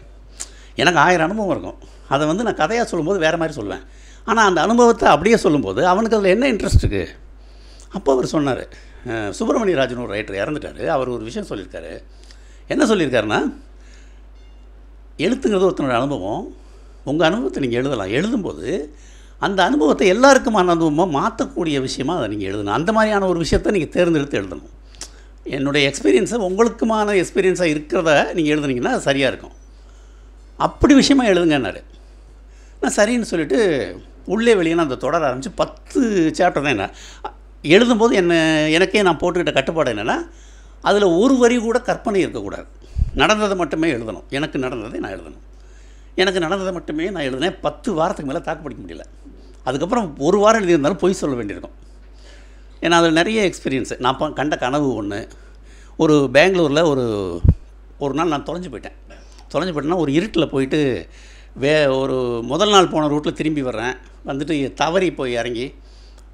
எனக்கு ஆயிரம் அனுபவம் இருக்கும் அதை வந்து நான் கதையாக சொல்லும்போது வேறு மாதிரி சொல்லுவேன் ஆனால் அந்த அனுபவத்தை அப்படியே சொல்லும்போது அவனுக்கு அதில் என்ன இன்ட்ரெஸ்ட் இருக்குது அப்போ அவர் சொன்னார் சுப்பிரமணிய ராஜன் ஒரு ரைட்டர் இறந்துட்டார் அவர் ஒரு விஷயம் சொல்லியிருக்காரு என்ன சொல்லியிருக்காருன்னா எழுத்துங்கிறது ஒருத்தனோட அனுபவம் உங்கள் அனுபவத்தை நீங்கள் எழுதலாம் எழுதும்போது அந்த அனுபவத்தை எல்லாருக்குமான அனுபவமாக மாற்றக்கூடிய விஷயமா அதை நீங்கள் எழுதணும் அந்த மாதிரியான ஒரு விஷயத்தை நீங்கள் தேர்ந்தெடுத்து எழுதணும் என்னுடைய எக்ஸ்பீரியன்ஸை உங்களுக்குமான எக்ஸ்பீரியன்ஸாக இருக்கிறத நீங்கள் எழுதுனீங்கன்னா அது சரியாக இருக்கும் அப்படி விஷயமா எழுதுங்கன்னாரு நான் சரின்னு சொல்லிவிட்டு உள்ளே வெளியே அந்த தொடர ஆரம்பித்து பத்து சாப்டர் தான் என்ன எழுதும்போது என்ன எனக்கே நான் போட்டுக்கிட்ட கட்டுப்பாடு என்னென்னா அதில் ஒரு வரி கூட கற்பனை இருக்கக்கூடாது நடந்ததை மட்டுமே எழுதணும் எனக்கு நடந்ததை நான் எழுதணும் எனக்கு நடந்ததை மட்டுமே நான் எழுதினேன் பத்து வாரத்துக்கு மேலே தாக்கு முடியல அதுக்கப்புறம் ஒரு வாரம் எழுதியிருந்தாலும் பொய் சொல்ல வேண்டியிருக்கும் ஏன்னா அதில் நிறைய எக்ஸ்பீரியன்ஸு நான் கண்ட கனவு ஒன்று ஒரு பெங்களூரில் ஒரு ஒரு நாள் நான் தொலைஞ்சு போயிட்டேன் தொலைஞ்சு போயிட்டேன்னா ஒரு இருட்டில் போயிட்டு வே ஒரு முதல் நாள் போன ரூட்டில் திரும்பி வர்றேன் வந்துட்டு தவறி போய் இறங்கி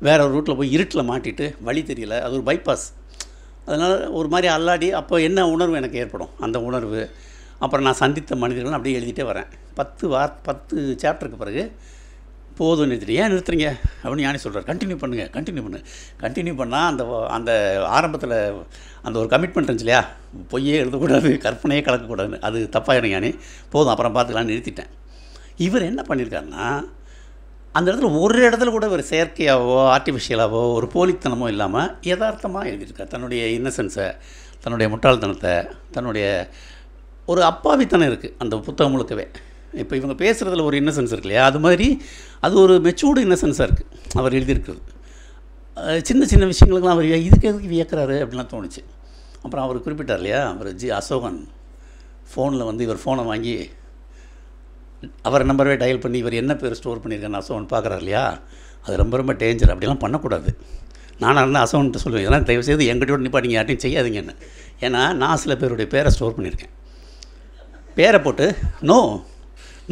வேற ஒரு ரூட்டில் போய் இருட்டில் மாட்டிட்டு வழி தெரியல அது ஒரு பைபாஸ் அதனால் ஒரு மாதிரி அல்லாடி அப்போ என்ன உணர்வு எனக்கு ஏற்படும் அந்த உணர்வு அப்புறம் நான் சந்தித்த மனிதர்கள் அப்படியே எழுதிட்டே வரேன் பத்து வார் பத்து சாப்டருக்கு பிறகு போதும் நிறுத்துறீங்க ஏன் நிறுத்துறீங்க அப்படின்னு யானை சொல்கிறார் கண்டினியூ பண்ணுங்கள் கண்டினியூ பண்ணுங்கள் கண்டினியூ பண்ணால் அந்த அந்த ஆரம்பத்தில் அந்த ஒரு கமிட்மெண்ட் இருந்துச்சு இல்லையா பொய்யே எழுதக்கூடாது கற்பனையே கலக்கக்கூடாது அது தப்பாயிடும் யானை போதும் அப்புறம் பார்த்துக்கலான்னு நிறுத்திட்டேன் இவர் என்ன பண்ணியிருக்காருன்னா அந்த இடத்துல ஒரு இடத்துல கூட ஒரு செயற்கையாகவோ ஆர்டிஃபிஷியலாகவோ ஒரு போலித்தனமோ இல்லாமல் யதார்த்தமாக எழுதியிருக்கார் தன்னுடைய இன்னசென்ஸை தன்னுடைய முட்டாள்தனத்தை தன்னுடைய ஒரு அப்பாவித்தனம் இருக்குது அந்த புத்தகம் முழுக்கவே இப்போ இவங்க பேசுகிறதுல ஒரு இன்னசென்ஸ் இருக்கு இல்லையா அது மாதிரி அது ஒரு மெச்சூர்டு இன்னசென்ஸாக இருக்குது அவர் எழுதியிருக்கிறது சின்ன சின்ன விஷயங்களுக்கெல்லாம் அவர் இதுக்கு எதுக்கு வியக்கிறாரு அப்படின்லாம் தோணுச்சு அப்புறம் அவர் குறிப்பிட்டார் இல்லையா அவர் ஜி அசோகன் ஃபோனில் வந்து இவர் ஃபோனை வாங்கி அவர் நம்பரவே டயல் பண்ணி இவர் என்ன பேர் ஸ்டோர் பண்ணியிருக்காரு அசோன் பார்க்குறாரு இல்லையா அது ரொம்ப ரொம்ப டேஞ்சர் அப்படிலாம் பண்ணக்கூடாது நான் இருந்தால் அசோன்ட்டு சொல்லுவேன் இதெல்லாம் தயவுசெய்து எங்கிட்ட நிப்பாட்டிங்க யார்ட்டையும் செய்யாதீங்கன்னு ஏன்னா நான் சில பேருடைய பேரை ஸ்டோர் பண்ணியிருக்கேன் பேரை போட்டு நோ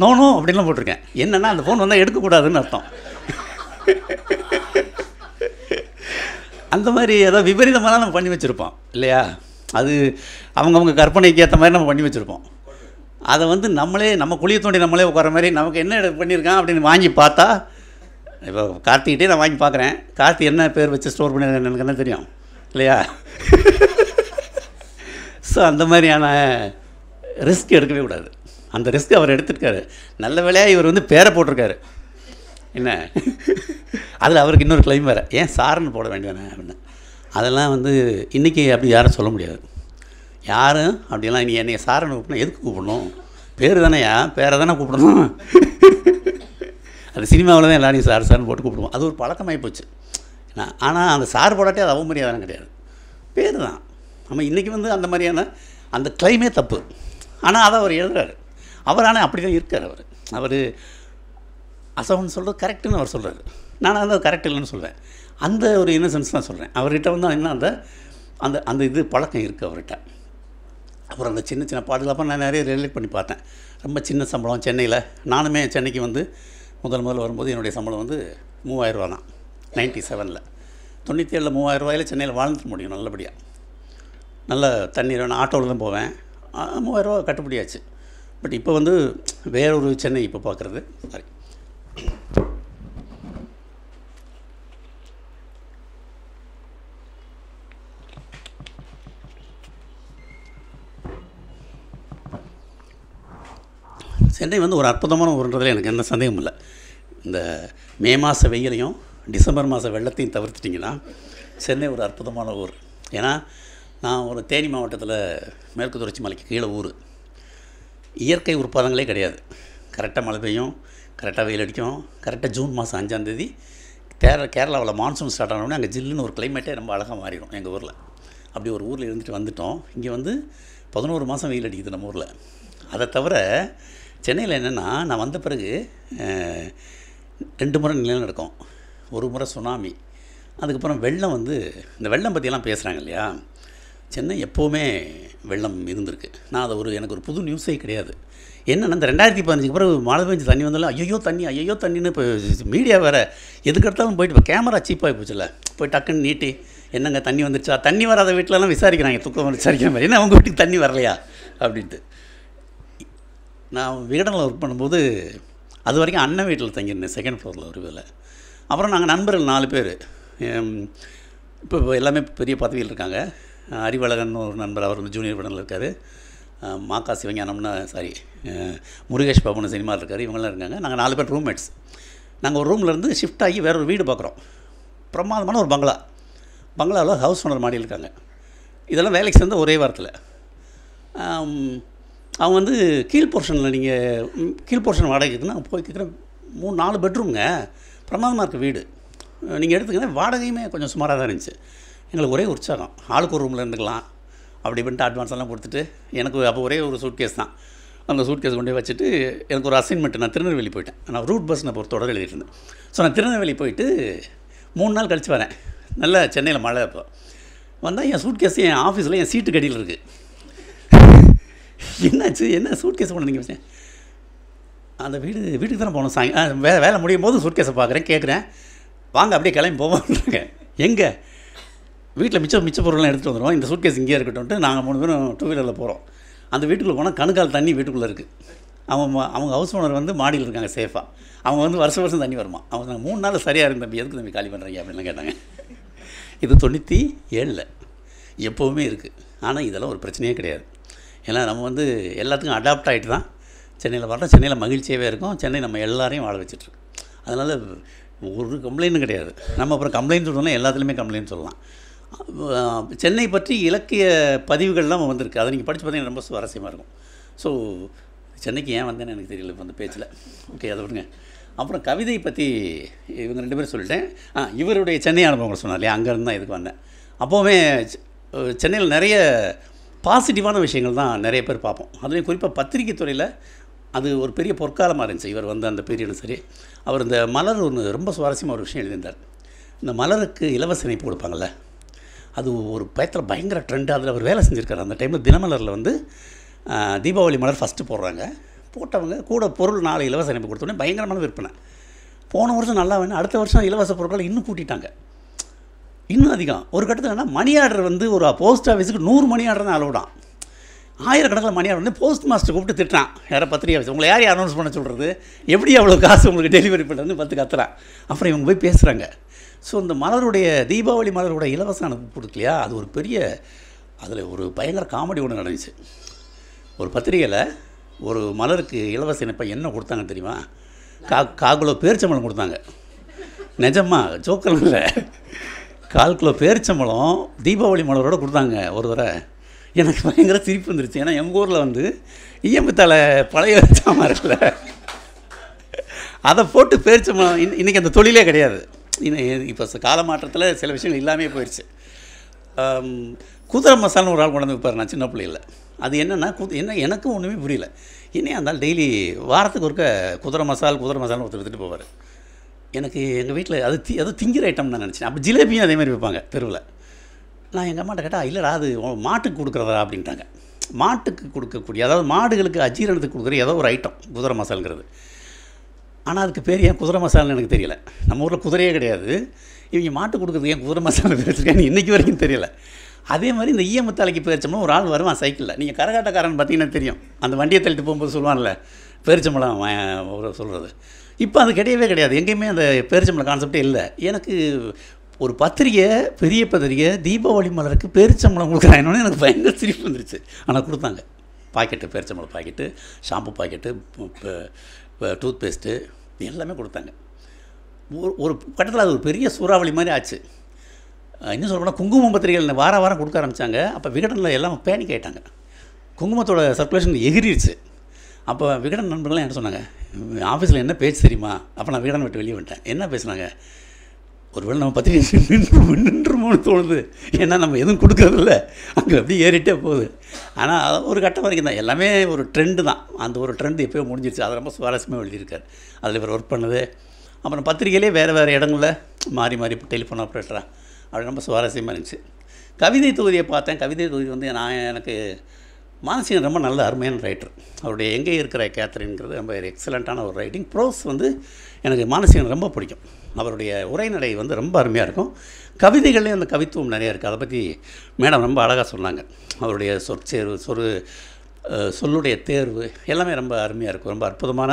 நோ நோ அப்படின்லாம் போட்டிருக்கேன் என்னென்னா அந்த ஃபோன் வந்தால் எடுக்கக்கூடாதுன்னு அர்த்தம் அந்த மாதிரி ஏதோ விபரீதமாக தான் நம்ம பண்ணி வச்சுருப்போம் இல்லையா அது அவங்கவுங்க கற்பனைக்கு ஏற்ற மாதிரி நம்ம பண்ணி வச்சுருப்போம் அதை வந்து நம்மளே நம்ம குழியை தோண்டி நம்மளே உட்கார மாதிரி நமக்கு என்ன பண்ணியிருக்கான் அப்படின்னு வாங்கி பார்த்தா இப்போ கார்த்திகிட்டே நான் வாங்கி பார்க்குறேன் கார்த்தி என்ன பேர் வச்சு ஸ்டோர் பண்ணியிருக்கேன் எனக்கு என்ன தெரியும் இல்லையா ஸோ அந்த மாதிரியான ரிஸ்க் எடுக்கவே கூடாது அந்த ரிஸ்க் அவர் எடுத்துருக்காரு நல்ல வேலையாக இவர் வந்து பேரை போட்டிருக்காரு என்ன அதில் அவருக்கு இன்னொரு கிளைம் வேறு ஏன் சாரன்னு போட வேண்டியதானே அப்படின்னு அதெல்லாம் வந்து இன்றைக்கி அப்படி யாரும் சொல்ல முடியாது யாரும் அப்படிலாம் நீ என்னை சாரனை கூப்பிடணும் எதுக்கு கூப்பிடணும் பேர் தானேயா பேரை தானே கூப்பிடணும் அது சினிமாவில் தான் எல்லாரையும் சார் சார்னு போட்டு கூப்பிடுவோம் அது ஒரு பழக்கமாகி போச்சு ஆனால் அந்த சார் போடாட்டே அது அவமரியாதைலாம் கிடையாது பேர் தான் நம்ம இன்றைக்கி வந்து அந்த மாதிரியான அந்த கிளைமே தப்பு ஆனால் அதை அவர் எழுதுறாரு அவர் ஆனால் அப்படி தான் இருக்கார் அவர் அவர் அசவன் சொல்கிறது கரெக்டுன்னு அவர் சொல்கிறார் நான் வந்து கரெக்ட் இல்லைன்னு சொல்கிறேன் அந்த ஒரு இன்னசென்ஸ் தான் சொல்கிறேன் அவர்கிட்ட வந்து என்ன அந்த அந்த அந்த இது பழக்கம் இருக்குது அவர்கிட்ட அப்புறம் அந்த சின்ன சின்ன பாடல்கள் அப்புறம் நான் நிறைய ரிலேட் பண்ணி பார்த்தேன் ரொம்ப சின்ன சம்பளம் சென்னையில் நானுமே சென்னைக்கு வந்து முதல் முதல்ல வரும்போது என்னுடைய சம்பளம் வந்து மூவாயிரரூவா தான் நைன்ட்டி செவனில் தொண்ணூற்றி ஏழில் மூவாயிரரூவாயில் சென்னையில் வாழ்ந்துட்டு முடியும் நல்லபடியாக நல்ல தண்ணீர் நான் ஆட்டோவில் தான் போவேன் மூவாயிரரூவா கட்டுப்படியாச்சு பட் இப்போ வந்து வேறொரு சென்னை இப்போ பார்க்குறது சாரி சென்னை வந்து ஒரு அற்புதமான ஊருன்றதில் எனக்கு எந்த சந்தேகம் இல்லை இந்த மே மாத வெயிலையும் டிசம்பர் மாத வெள்ளத்தையும் தவிர்த்துட்டிங்கன்னா சென்னை ஒரு அற்புதமான ஊர் ஏன்னா நான் ஒரு தேனி மாவட்டத்தில் மேற்கு தொடர்ச்சி மலைக்கு கீழே ஊர் இயற்கை உற்பத்தங்களே கிடையாது கரெக்டாக மழை பெய்யும் கரெக்டாக வெயில் அடிக்கும் கரெக்டாக ஜூன் மாதம் அஞ்சாந்தேதி தேர கேரளாவில் மான்சூன் ஸ்டார்ட் ஆனோடனே அங்கே ஜில்லுன்னு ஒரு கிளைமேட்டே ரொம்ப அழகாக மாறிடும் எங்கள் ஊரில் அப்படி ஒரு ஊரில் இருந்துட்டு வந்துட்டோம் இங்கே வந்து பதினோரு மாதம் வெயில் அடிக்குது நம்ம ஊரில் அதை தவிர சென்னையில் என்னென்னா நான் வந்த பிறகு ரெண்டு முறை நடக்கும் ஒரு முறை சுனாமி அதுக்கப்புறம் வெள்ளம் வந்து இந்த வெள்ளம் பற்றியெல்லாம் பேசுகிறாங்க இல்லையா சென்னை எப்போவுமே வெள்ளம் இருந்திருக்கு நான் அதை ஒரு எனக்கு ஒரு புது நியூஸே கிடையாது என்னென்னா இந்த ரெண்டாயிரத்தி பதினஞ்சுக்கு பிறகு மழை பெஞ்சு தண்ணி வந்தாலும் ஐயோ தண்ணி ஐயோ தண்ணின்னு இப்போ மீடியா வேறு எதுக்கெடுத்தாலும் போயிட்டு இப்போ கேமரா சீப்பாகி போச்சுல்ல போய் டக்குன்னு நீட்டி என்னங்க தண்ணி வந்துருச்சா தண்ணி வராத வீட்டிலலாம் விசாரிக்கிறாங்க துக்கம் விசாரிக்கிற மாதிரி என்ன அவங்க வீட்டுக்கு தண்ணி வரலையா அப்படின்ட்டு நான் வீடனில் ஒர்க் பண்ணும்போது அது வரைக்கும் அண்ணன் வீட்டில் தங்கியிருந்தேன் செகண்ட் ஃப்ளோரில் ஒரு வேலை அப்புறம் நாங்கள் நண்பர்கள் நாலு பேர் இப்போ எல்லாமே பெரிய பதவியில் இருக்காங்க அறிவழகன் ஒரு நண்பர் அவர் வந்து ஜூனியர் படனில் இருக்கார் மாக்கா சிவஞானம்னு சாரி முருகேஷ் பாபுன்னு சினிமாவில் இருக்கார் இவங்கெல்லாம் இருக்காங்க நாங்கள் நாலு பேர் ரூம்மேட்ஸ் நாங்கள் ஒரு ரூம்லேருந்து ஷிஃப்ட் ஆகி வேற ஒரு வீடு பார்க்குறோம் பிரமாதமான ஒரு பங்களா பங்களாவில் ஹவுஸ் ஓனர் மாடி இருக்காங்க இதெல்லாம் வேலைக்கு சேர்ந்த ஒரே வாரத்தில் அவங்க வந்து கீழ் போர்ஷனில் நீங்கள் கீழ் போர்ஷன் வாடகைக்குன்னு போய் கேட்குறேன் மூணு நாலு பெட்ரூம்ங்க பிரமாதமாக இருக்குது வீடு நீங்கள் எடுத்துக்கிங்கன்னா வாடகையுமே கொஞ்சம் சுமாராக தான் இருந்துச்சு எங்களுக்கு ஒரே உற்சாகம் ஆளுக்கு ஒரு ரூமில் இருந்துக்கலாம் அப்படி பண்ணிட்டு அட்வான்ஸ் எல்லாம் கொடுத்துட்டு எனக்கு அப்போ ஒரே ஒரு சூட் கேஸ் தான் அந்த சூட் கேஸ் கொண்டு போய் வச்சுட்டு எனக்கு ஒரு அசைன்மெண்ட் நான் திருநெல்வேலி போயிட்டேன் நான் ரூட் பஸ் நான் ஒரு தொடர் எழுதிட்டு இருந்தேன் ஸோ நான் திருநெல்வேலி போயிட்டு மூணு நாள் கழித்து வரேன் நல்லா சென்னையில் மழை அப்போ வந்தால் என் சூட் கேஸ் என் ஆஃபீஸில் என் சீட்டு கடியில் இருக்குது என்னாச்சு என்ன சூட் கேஸ் ஒன்று நீங்கள் அந்த வீடு வீட்டுக்கு தானே போகணும் சாய் வேலை வேலை முடியும் போது சூட் கேஸை பார்க்குறேன் கேட்குறேன் வாங்க அப்படியே கிளம்பி போவோம்ன்றாங்க எங்கே வீட்டில் மிச்சம் மிச்ச பொருள்லாம் எடுத்துகிட்டு வந்துடுவோம் இந்த சூட்கேஸ் இங்கேயே இருக்கட்டும்ட்டு நாங்கள் மூணு பேரும் டூ வீலரில் போகிறோம் அந்த வீட்டுக்குள்ளே போனால் கணுக்கால் தண்ணி வீட்டுக்குள்ளே இருக்குது அவங்க அவங்க ஹவுஸ் ஓனர் வந்து மாடியில் இருக்காங்க சேஃபாக அவங்க வந்து வருஷம் வருஷம் தண்ணி வருமா அவங்க மூணு நாள் சரியாக இருந்த தம்பி எதுக்கு தம்பி காலி பண்ணுறீங்க அப்படின்லாம் கேட்டாங்க இது தொண்ணூற்றி ஏழில் எப்போவுமே இருக்குது ஆனால் இதெல்லாம் ஒரு பிரச்சனையே கிடையாது ஏன்னா நம்ம வந்து எல்லாத்துக்கும் அடாப்ட் ஆகிட்டு தான் சென்னையில் பார்த்தா சென்னையில் மகிழ்ச்சியாகவே இருக்கும் சென்னை நம்ம எல்லாரையும் வாழ வச்சுட்ருக்கு அதனால் ஒரு கம்ப்ளைண்ட்டும் கிடையாது நம்ம அப்புறம் கம்ப்ளைண்ட் சொல்லலாம் எல்லாத்துலேயுமே கம்ப்ளைண்ட் சொல்லலாம் சென்னை பற்றி இலக்கிய பதிவுகள்லாம் வந்திருக்கு அதை நீங்கள் படித்து பார்த்தீங்கன்னா ரொம்ப சுவாரஸ்யமாக இருக்கும் ஸோ சென்னைக்கு ஏன் வந்தேன்னு எனக்கு தெரியல இப்போ அந்த பேச்சில் ஓகே அதை விடுங்க அப்புறம் கவிதை பற்றி இவங்க ரெண்டு பேரும் சொல்லிட்டேன் ஆ இவருடைய சென்னை அனுபவங்கள் சொன்னார் இல்லையா அங்கேருந்து தான் இதுக்கு வந்தேன் அப்போவுமே சென்னையில் நிறைய பாசிட்டிவான விஷயங்கள் தான் நிறைய பேர் பார்ப்போம் அதுலேயும் குறிப்பாக பத்திரிகை துறையில் அது ஒரு பெரிய பொற்காலமாக இருந்துச்சு இவர் வந்து அந்த பீரியடும் சரி அவர் இந்த மலர் ஒன்று ரொம்ப சுவாரஸ்யமாக ஒரு விஷயம் எழுதியிருந்தார் இந்த மலருக்கு இலவச இணைப்பு கொடுப்பாங்கள்ல அது ஒரு பயத்தில் பயங்கர ட்ரெண்டாக அதில் அவர் வேலை செஞ்சுருக்காரு அந்த டைமில் தினமலரில் வந்து தீபாவளி மலர் ஃபஸ்ட்டு போடுறாங்க போட்டவங்க கூட பொருள் நாலு இலவச இணைப்பு கொடுத்தோடனே பயங்கரமான விற்பனை போன வருஷம் நல்லா வேணும் அடுத்த வருஷம் இலவச பொருட்களை இன்னும் கூட்டிட்டாங்க இன்னும் அதிகம் ஒரு கட்டத்தில் என்ன மணி ஆர்டர் வந்து ஒரு போஸ்ட் ஆஃபீஸுக்கு நூறு மணி ஆர்டர் தான் அளவுடான் ஆயிரக்கணக்கில் மணி ஆர்டர் வந்து போஸ்ட் மாஸ்டர் கூப்பிட்டு திட்டான் யாரை பத்திரிகை ஆஃபீஸ் உங்களை யாரையும் அனௌன்ஸ் பண்ண சொல்கிறது எப்படி அவ்வளோ காசு உங்களுக்கு டெலிவரி பண்ணுறதுன்னு பார்த்து கத்துறான் அப்புறம் இவங்க போய் பேசுகிறாங்க ஸோ இந்த மலருடைய தீபாவளி மலருடைய இலவச அனுப்பு கொடுக்கலையா அது ஒரு பெரிய அதில் ஒரு பயங்கர காமெடி ஒன்று நடந்துச்சு ஒரு பத்திரிகையில் ஒரு மலருக்கு இலவச இணைப்பை என்ன கொடுத்தாங்கன்னு தெரியுமா கா காகுலோ பேரிச்சம்பளம் கொடுத்தாங்க நிஜமாக ஜோக்கல் இல்லை கால் கிலோ பேரிச்சம்பழம் தீபாவளி மலரோடு கொடுத்தாங்க ஒரு தடவை எனக்கு பயங்கர சிரிப்பு வந்துருச்சு ஏன்னா எங்கள் ஊரில் வந்து இயம்பு தலை பழைய வச்சாமல் அதை போட்டு பேரிச்சம்பழம் இன் இன்றைக்கி அந்த தொழிலே கிடையாது இன்னும் இப்போ காலமாற்றத்தில் சில விஷயங்கள் இல்லாமல் போயிடுச்சு குதிரை மசாலான்னு ஒரு ஆள் கொண்டாந்து வைப்பார் நான் சின்ன பிள்ளையில் அது என்னென்னா குத் என்ன எனக்கும் ஒன்றுமே புரியல இன்னும் அந்த டெய்லி வாரத்துக்கு ஒருக்க குதிரை மசால் குதிரை மசாலான்னு ஒருத்தர் எடுத்துகிட்டு போவார் எனக்கு எங்கள் வீட்டில் அது தி அது திங்கிற ஐட்டம் நான் நினச்சேன் அப்போ ஜிலேபியும் அதே மாதிரி வைப்பாங்க தெருவில் நான் எங்கள் அம்மாட்ட கேட்டால் இல்லைடா அது மாட்டுக்கு கொடுக்குறதா அப்படின்ட்டாங்க மாட்டுக்கு கொடுக்கக்கூடிய அதாவது மாடுகளுக்கு அஜீரணத்துக்கு கொடுக்குற ஏதோ ஒரு ஐட்டம் குதிரை மசாலுங்கிறது ஆனால் அதுக்கு பேர் ஏன் குதிரை மசாலான்னு எனக்கு தெரியல நம்ம ஊரில் குதிரையே கிடையாது இவங்க மாட்டு கொடுக்குறது ஏன் குதிரை மசாலா பேர் இன்றைக்கி வரைக்கும் தெரியல அதே மாதிரி இந்த ஈயமுத்தாலைக்கு பேரிச்சம்பளம் ஒரு ஆள் வருவான் சைக்கிளில் நீங்கள் கரகாட்டக்காரன் பார்த்தீங்கன்னா தெரியும் அந்த வண்டியை தள்ளிட்டு போகும்போது சொல்லுவான்ல பேரிச்சம்பளம் சொல்கிறது இப்போ அது கிடையவே கிடையாது எங்கேயுமே அந்த பேரிச்சம்பளம் கான்செப்டே இல்லை எனக்கு ஒரு பத்திரிகை பெரிய பத்திரிகை தீபாவளி மலருக்கு பேரிச்சம்பளம் கொடுக்குறாங்கன்னு எனக்கு பயங்கர சிரிப்பு வந்துருச்சு ஆனால் கொடுத்தாங்க பாக்கெட்டு பேரிச்சம்பளம் packet shampoo packet toothpaste எல்லாமே கொடுத்தாங்க ஒரு ஒரு கட்டத்தில் அது ஒரு பெரிய சூறாவளி மாதிரி ஆச்சு இன்னும் சொல்லப்போனால் குங்குமம் பத்திரிகைகள் வாரம் வாரம் கொடுக்க ஆரம்பித்தாங்க அப்போ விகடனில் எல்லாம் பேனிக் ஆகிட்டாங்க குங்குமத்தோட சர்க்குலேஷன் எகிரிடுச்சு அப்போ விகடன் நண்பர்கள்லாம் என்ன சொன்னாங்க ஆஃபீஸில் என்ன பேச்சு தெரியுமா அப்போ நான் விகடன் விட்டு வெளியே வந்துட்டேன் என்ன பேசுனாங்க ஒருவேளை நம்ம பத்திரிகை நின்று நின்றுமோன்னு தோணுது ஏன்னா நம்ம எதுவும் கொடுக்கறதில்ல அங்கே அப்படியே ஏறிட்டே போகுது ஆனால் ஒரு கட்டம் வரைக்கும் தான் எல்லாமே ஒரு ட்ரெண்டு தான் அந்த ஒரு ட்ரெண்டு எப்போயோ முடிஞ்சிருச்சு அதை ரொம்ப சுவாரஸ்யமாக எழுதியிருக்கார் அதில் இவர் ஒர்க் பண்ணுது அப்புறம் பத்திரிகையிலே வேறு வேறு இடங்களில் மாறி மாறி டெலிஃபோன் ஆப்ரேட்டராக அப்படி ரொம்ப சுவாரஸ்யமாக இருந்துச்சு கவிதை தொகுதியை பார்த்தேன் கவிதை தொகுதி வந்து நான் எனக்கு மானசீகன் ரொம்ப நல்ல அருமையான ரைட்டர் அவருடைய எங்கே இருக்கிற கேத்ரின்கிறது ரொம்ப எக்ஸலண்ட்டான ஒரு ரைட்டிங் ப்ரோஸ் வந்து எனக்கு மானசீகன் ரொம்ப பிடிக்கும் அவருடைய உரைநடை வந்து ரொம்ப அருமையாக இருக்கும் கவிதைகள்லேயும் அந்த கவித்துவம் நிறையா இருக்குது அதை பற்றி மேடம் ரொம்ப அழகாக சொன்னாங்க அவருடைய சொற்சேர்வு சொரு சொல்லுடைய தேர்வு எல்லாமே ரொம்ப அருமையாக இருக்கும் ரொம்ப அற்புதமான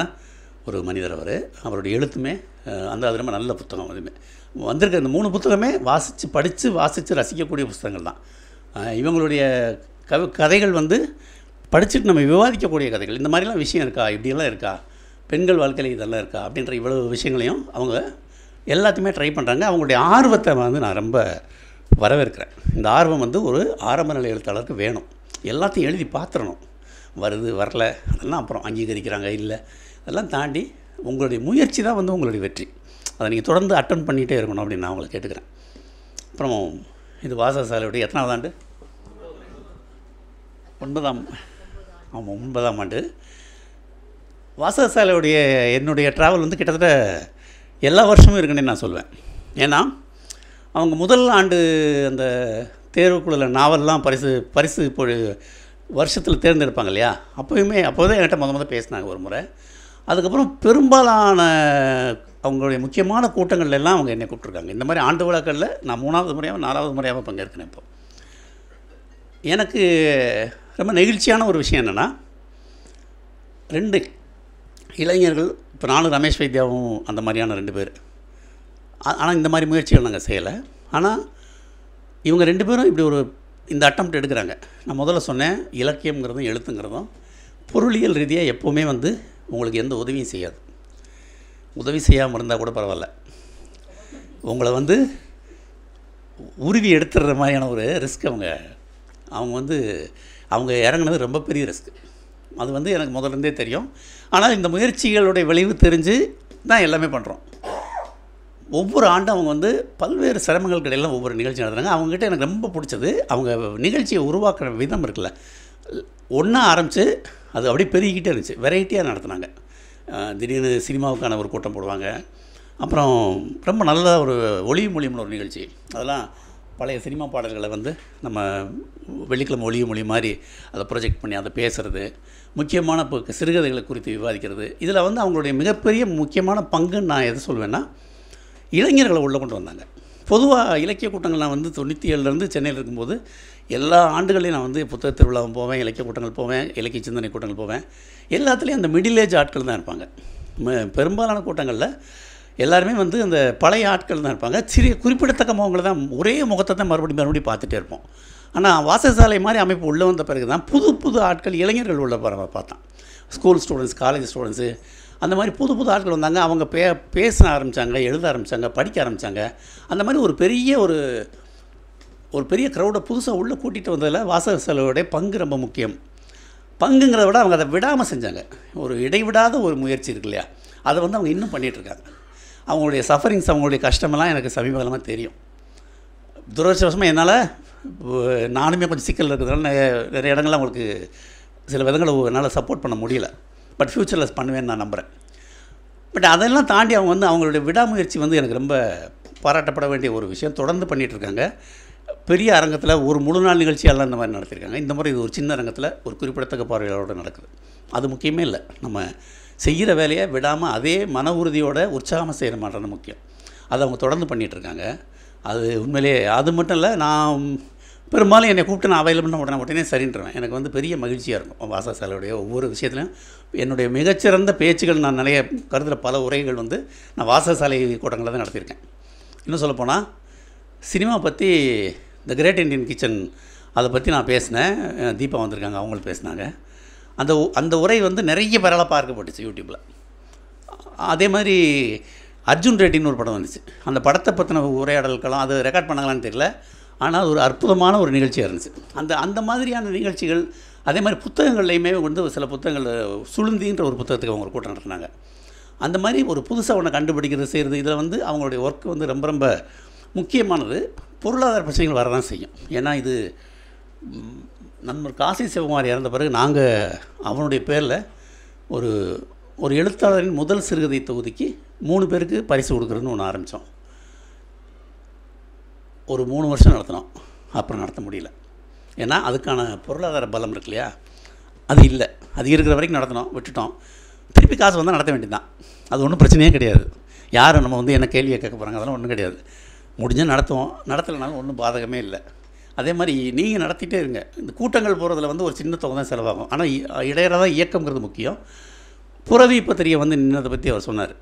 ஒரு மனிதர் அவர் அவருடைய எழுத்துமே அந்த அது ரொம்ப நல்ல புத்தகம் அதுவுமே வந்திருக்க இந்த மூணு புத்தகமே வாசித்து படித்து வாசித்து ரசிக்கக்கூடிய புத்தகங்கள் தான் இவங்களுடைய கவி கதைகள் வந்து படிச்சுட்டு நம்ம விவாதிக்கக்கூடிய கதைகள் இந்த மாதிரிலாம் விஷயம் இருக்கா இப்படியெல்லாம் இருக்கா பெண்கள் வாழ்க்கையில் இதெல்லாம் இருக்கா அப்படின்ற இவ்வளவு விஷயங்களையும் அவங்க எல்லாத்தையுமே ட்ரை பண்ணுறாங்க அவங்களுடைய ஆர்வத்தை வந்து நான் ரொம்ப வரவேற்கிறேன் இந்த ஆர்வம் வந்து ஒரு ஆரம்ப நிலை எழுத்தாளருக்கு வேணும் எல்லாத்தையும் எழுதி பார்த்துடணும் வருது வரல அதெல்லாம் அப்புறம் அங்கீகரிக்கிறாங்க இல்லை அதெல்லாம் தாண்டி உங்களுடைய முயற்சி தான் வந்து உங்களுடைய வெற்றி அதை நீங்கள் தொடர்ந்து அட்டன் பண்ணிகிட்டே இருக்கணும் அப்படின்னு நான் உங்களை கேட்டுக்கிறேன் அப்புறம் இது வாசசாலையுடைய எத்தனாவது ஆண்டு ஒன்பதாம் ஆமாம் ஒன்பதாம் ஆண்டு வாசகசாலையுடைய என்னுடைய ட்ராவல் வந்து கிட்டத்தட்ட எல்லா வருஷமும் இருக்குன்னு நான் சொல்வேன் ஏன்னா அவங்க முதல் ஆண்டு அந்த தேர்வுக்குள்ள நாவல்லாம் பரிசு பரிசு இப்போ வருஷத்தில் தேர்ந்தெடுப்பாங்க இல்லையா அப்போயுமே அப்போ தான் என்கிட்ட முத முத பேசினாங்க ஒரு முறை அதுக்கப்புறம் பெரும்பாலான அவங்களுடைய முக்கியமான கூட்டங்கள் எல்லாம் அவங்க என்னை கூப்பிட்ருக்காங்க இந்த மாதிரி ஆண்டு விழாக்களில் நான் மூணாவது முறையாக நாலாவது முறையாக பங்கேற்கிறேன் இப்போ எனக்கு ரொம்ப நெகிழ்ச்சியான ஒரு விஷயம் என்னென்னா ரெண்டு இளைஞர்கள் இப்போ நானும் ரமேஷ் வைத்தியாவும் அந்த மாதிரியான ரெண்டு பேர் ஆனால் இந்த மாதிரி முயற்சிகள் நாங்கள் செய்யலை ஆனால் இவங்க ரெண்டு பேரும் இப்படி ஒரு இந்த அட்டம் எடுக்கிறாங்க நான் முதல்ல சொன்னேன் இலக்கியங்கிறதும் எழுத்துங்கிறதும் பொருளியல் ரீதியாக எப்போவுமே வந்து உங்களுக்கு எந்த உதவியும் செய்யாது உதவி செய்யாமல் இருந்தால் கூட பரவாயில்ல உங்களை வந்து உருவி எடுத்துடுற மாதிரியான ஒரு ரிஸ்க் அவங்க அவங்க வந்து அவங்க இறங்கினது ரொம்ப பெரிய ரிஸ்க் அது வந்து எனக்கு முதலேருந்தே தெரியும் ஆனால் இந்த முயற்சிகளுடைய விளைவு தெரிஞ்சு தான் எல்லாமே பண்ணுறோம் ஒவ்வொரு ஆண்டும் அவங்க வந்து பல்வேறு சிரமங்கள் இடையில ஒவ்வொரு நிகழ்ச்சி நடத்துகிறாங்க அவங்ககிட்ட எனக்கு ரொம்ப பிடிச்சது அவங்க நிகழ்ச்சியை உருவாக்குற விதம் இருக்குல்ல ஒன்றா ஆரம்பித்து அது அப்படியே பெருகிக்கிட்டே இருந்துச்சு வெரைட்டியாக நடத்துனாங்க திடீர்னு சினிமாவுக்கான ஒரு கூட்டம் போடுவாங்க அப்புறம் ரொம்ப நல்ல ஒரு ஒளி மொழியம்னு ஒரு நிகழ்ச்சி அதெல்லாம் பழைய சினிமா பாடல்களை வந்து நம்ம வெள்ளிக்கிழமை ஒளிய மொழி மாதிரி அதை ப்ரொஜெக்ட் பண்ணி அதை பேசுகிறது முக்கியமான இப்போ சிறுகதைகளை குறித்து விவாதிக்கிறது இதில் வந்து அவங்களுடைய மிகப்பெரிய முக்கியமான பங்குன்னு நான் எது சொல்வேன்னா இளைஞர்களை உள்ளே கொண்டு வந்தாங்க பொதுவாக இலக்கிய கூட்டங்கள் நான் வந்து தொண்ணூற்றி ஏழுலேருந்து சென்னையில் இருக்கும்போது எல்லா ஆண்டுகளையும் நான் வந்து புத்தக திருவிழாவும் போவேன் இலக்கிய கூட்டங்கள் போவேன் இலக்கிய சிந்தனை கூட்டங்கள் போவேன் எல்லாத்துலேயும் அந்த மிடில் ஏஜ் ஆட்கள் தான் இருப்பாங்க பெரும்பாலான கூட்டங்களில் எல்லாருமே வந்து அந்த பழைய ஆட்கள் தான் இருப்பாங்க சிறிய குறிப்பிடத்தக்க முகங்களை தான் ஒரே முகத்தை தான் மறுபடியும் மறுபடியும் பார்த்துட்டே இருப்போம் ஆனால் வாசசாலை மாதிரி அமைப்பு உள்ளே வந்த பிறகு தான் புது புது ஆட்கள் இளைஞர்கள் உள்ள பரவ பார்த்தோம் ஸ்கூல் ஸ்டூடெண்ட்ஸ் காலேஜ் ஸ்டூடெண்ட்ஸு அந்த மாதிரி புது புது ஆட்கள் வந்தாங்க அவங்க பே பேச ஆரம்பித்தாங்க எழுத ஆரம்பித்தாங்க படிக்க ஆரம்பித்தாங்க அந்த மாதிரி ஒரு பெரிய ஒரு ஒரு பெரிய க்ரௌடை புதுசாக உள்ளே கூட்டிகிட்டு வந்ததில் வாசகசாலையோடைய பங்கு ரொம்ப முக்கியம் பங்குங்கிறத விட அவங்க அதை விடாமல் செஞ்சாங்க ஒரு இடைவிடாத ஒரு முயற்சி இருக்கு இல்லையா அதை வந்து அவங்க இன்னும் பண்ணிகிட்ருக்காங்க அவங்களுடைய சஃபரிங்ஸ் அவங்களுடைய கஷ்டமெல்லாம் எனக்கு சமீபகாலமாக தெரியும் துரதிருஷ்டவசமாக என்னால் நானுமே கொஞ்சம் சிக்கல் இருக்கிறதுனால நிறைய இடங்கள்ல அவங்களுக்கு சில விதங்களை என்னால் சப்போர்ட் பண்ண முடியல பட் ஃப்யூச்சரில் பண்ணுவேன்னு நான் நம்புகிறேன் பட் அதெல்லாம் தாண்டி அவங்க வந்து அவங்களுடைய விடாமுயற்சி வந்து எனக்கு ரொம்ப பாராட்டப்பட வேண்டிய ஒரு விஷயம் தொடர்ந்து பண்ணிகிட்ருக்காங்க பெரிய அரங்கத்தில் ஒரு முழு நாள் நிகழ்ச்சியெல்லாம் இந்த மாதிரி நடத்தியிருக்காங்க இந்த மாதிரி இது ஒரு சின்ன அரங்கத்தில் ஒரு குறிப்பிடத்தக்க பார்வையாளரோடு நடக்குது அது முக்கியமே இல்லை நம்ம செய்கிற வேலையை விடாமல் அதே மன உறுதியோட உற்சாகமாக செய்கிற மாட்டேன் முக்கியம் அதை அவங்க தொடர்ந்து பண்ணிகிட்ருக்காங்க அது உண்மையிலேயே அது மட்டும் இல்லை நான் பெரும்பாலும் என்னை கூப்பிட்டு நான் அவைலபிள்னா உடனே உடனே சரின்ட்டுருவேன் எனக்கு வந்து பெரிய மகிழ்ச்சியாக இருக்கும் வாசா சாலையுடைய ஒவ்வொரு விஷயத்துலையும் என்னுடைய மிகச்சிறந்த பேச்சுகள் நான் நிறைய கருதுகிற பல உரைகள் வந்து நான் வாசசாலை கூட்டங்களில் தான் நடத்தியிருக்கேன் இன்னும் சொல்லப்போனால் சினிமா பற்றி த கிரேட் இண்டியன் கிச்சன் அதை பற்றி நான் பேசினேன் தீபா வந்திருக்காங்க அவங்களும் பேசினாங்க அந்த அந்த உரை வந்து நிறைய பேரால் பார்க்கப்பட்டுச்சு யூடியூப்பில் அதே மாதிரி அர்ஜுன் ரெட்டின்னு ஒரு படம் வந்துச்சு அந்த படத்தை பற்றின உரையாடல்கள்லாம் அது ரெக்கார்ட் பண்ணாங்களான்னு தெரியல ஆனால் ஒரு அற்புதமான ஒரு நிகழ்ச்சியாக இருந்துச்சு அந்த அந்த மாதிரியான நிகழ்ச்சிகள் அதே மாதிரி புத்தகங்கள்லையுமே வந்து சில புத்தகங்கள் சுளுந்தின்ற ஒரு புத்தகத்துக்கு அவங்க கூட்டம் நடத்துனாங்க அந்த மாதிரி ஒரு புதுசாக ஒன்று கண்டுபிடிக்கிறது செய்கிறது இதில் வந்து அவங்களுடைய ஒர்க் வந்து ரொம்ப ரொம்ப முக்கியமானது பொருளாதார பிரச்சனைகள் வரதான் செய்யும் ஏன்னா இது நண்பர் காசி சிவகுமார் இறந்த பிறகு நாங்கள் அவனுடைய பேரில் ஒரு ஒரு எழுத்தாளரின் முதல் சிறுகதை தொகுதிக்கு மூணு பேருக்கு பரிசு கொடுக்குறதுன்னு ஒன்று ஆரம்பித்தோம் ஒரு மூணு வருஷம் நடத்தினோம் அப்புறம் நடத்த முடியல ஏன்னா அதுக்கான பொருளாதார பலம் இருக்கு இல்லையா அது இல்லை அது இருக்கிற வரைக்கும் நடத்தினோம் விட்டுட்டோம் திருப்பி காசு வந்தால் நடத்த வேண்டியதுதான் அது ஒன்றும் பிரச்சனையே கிடையாது யாரும் நம்ம வந்து என்ன கேள்வியை கேட்க போகிறாங்க அதெல்லாம் ஒன்றும் கிடையாது முடிஞ்சால் நடத்துவோம் நடத்தலைனாலும் ஒன்றும் பாதகமே இல்லை அதே மாதிரி நீங்கள் நடத்திட்டே இருங்க இந்த கூட்டங்கள் போகிறதுல வந்து ஒரு சின்ன தொகை தான் செலவாகும் ஆனால் இடையிறதா இயக்கங்கிறது முக்கியம் புறவி பத்திரிகை வந்து நின்னதை பற்றி அவர் சொன்னார்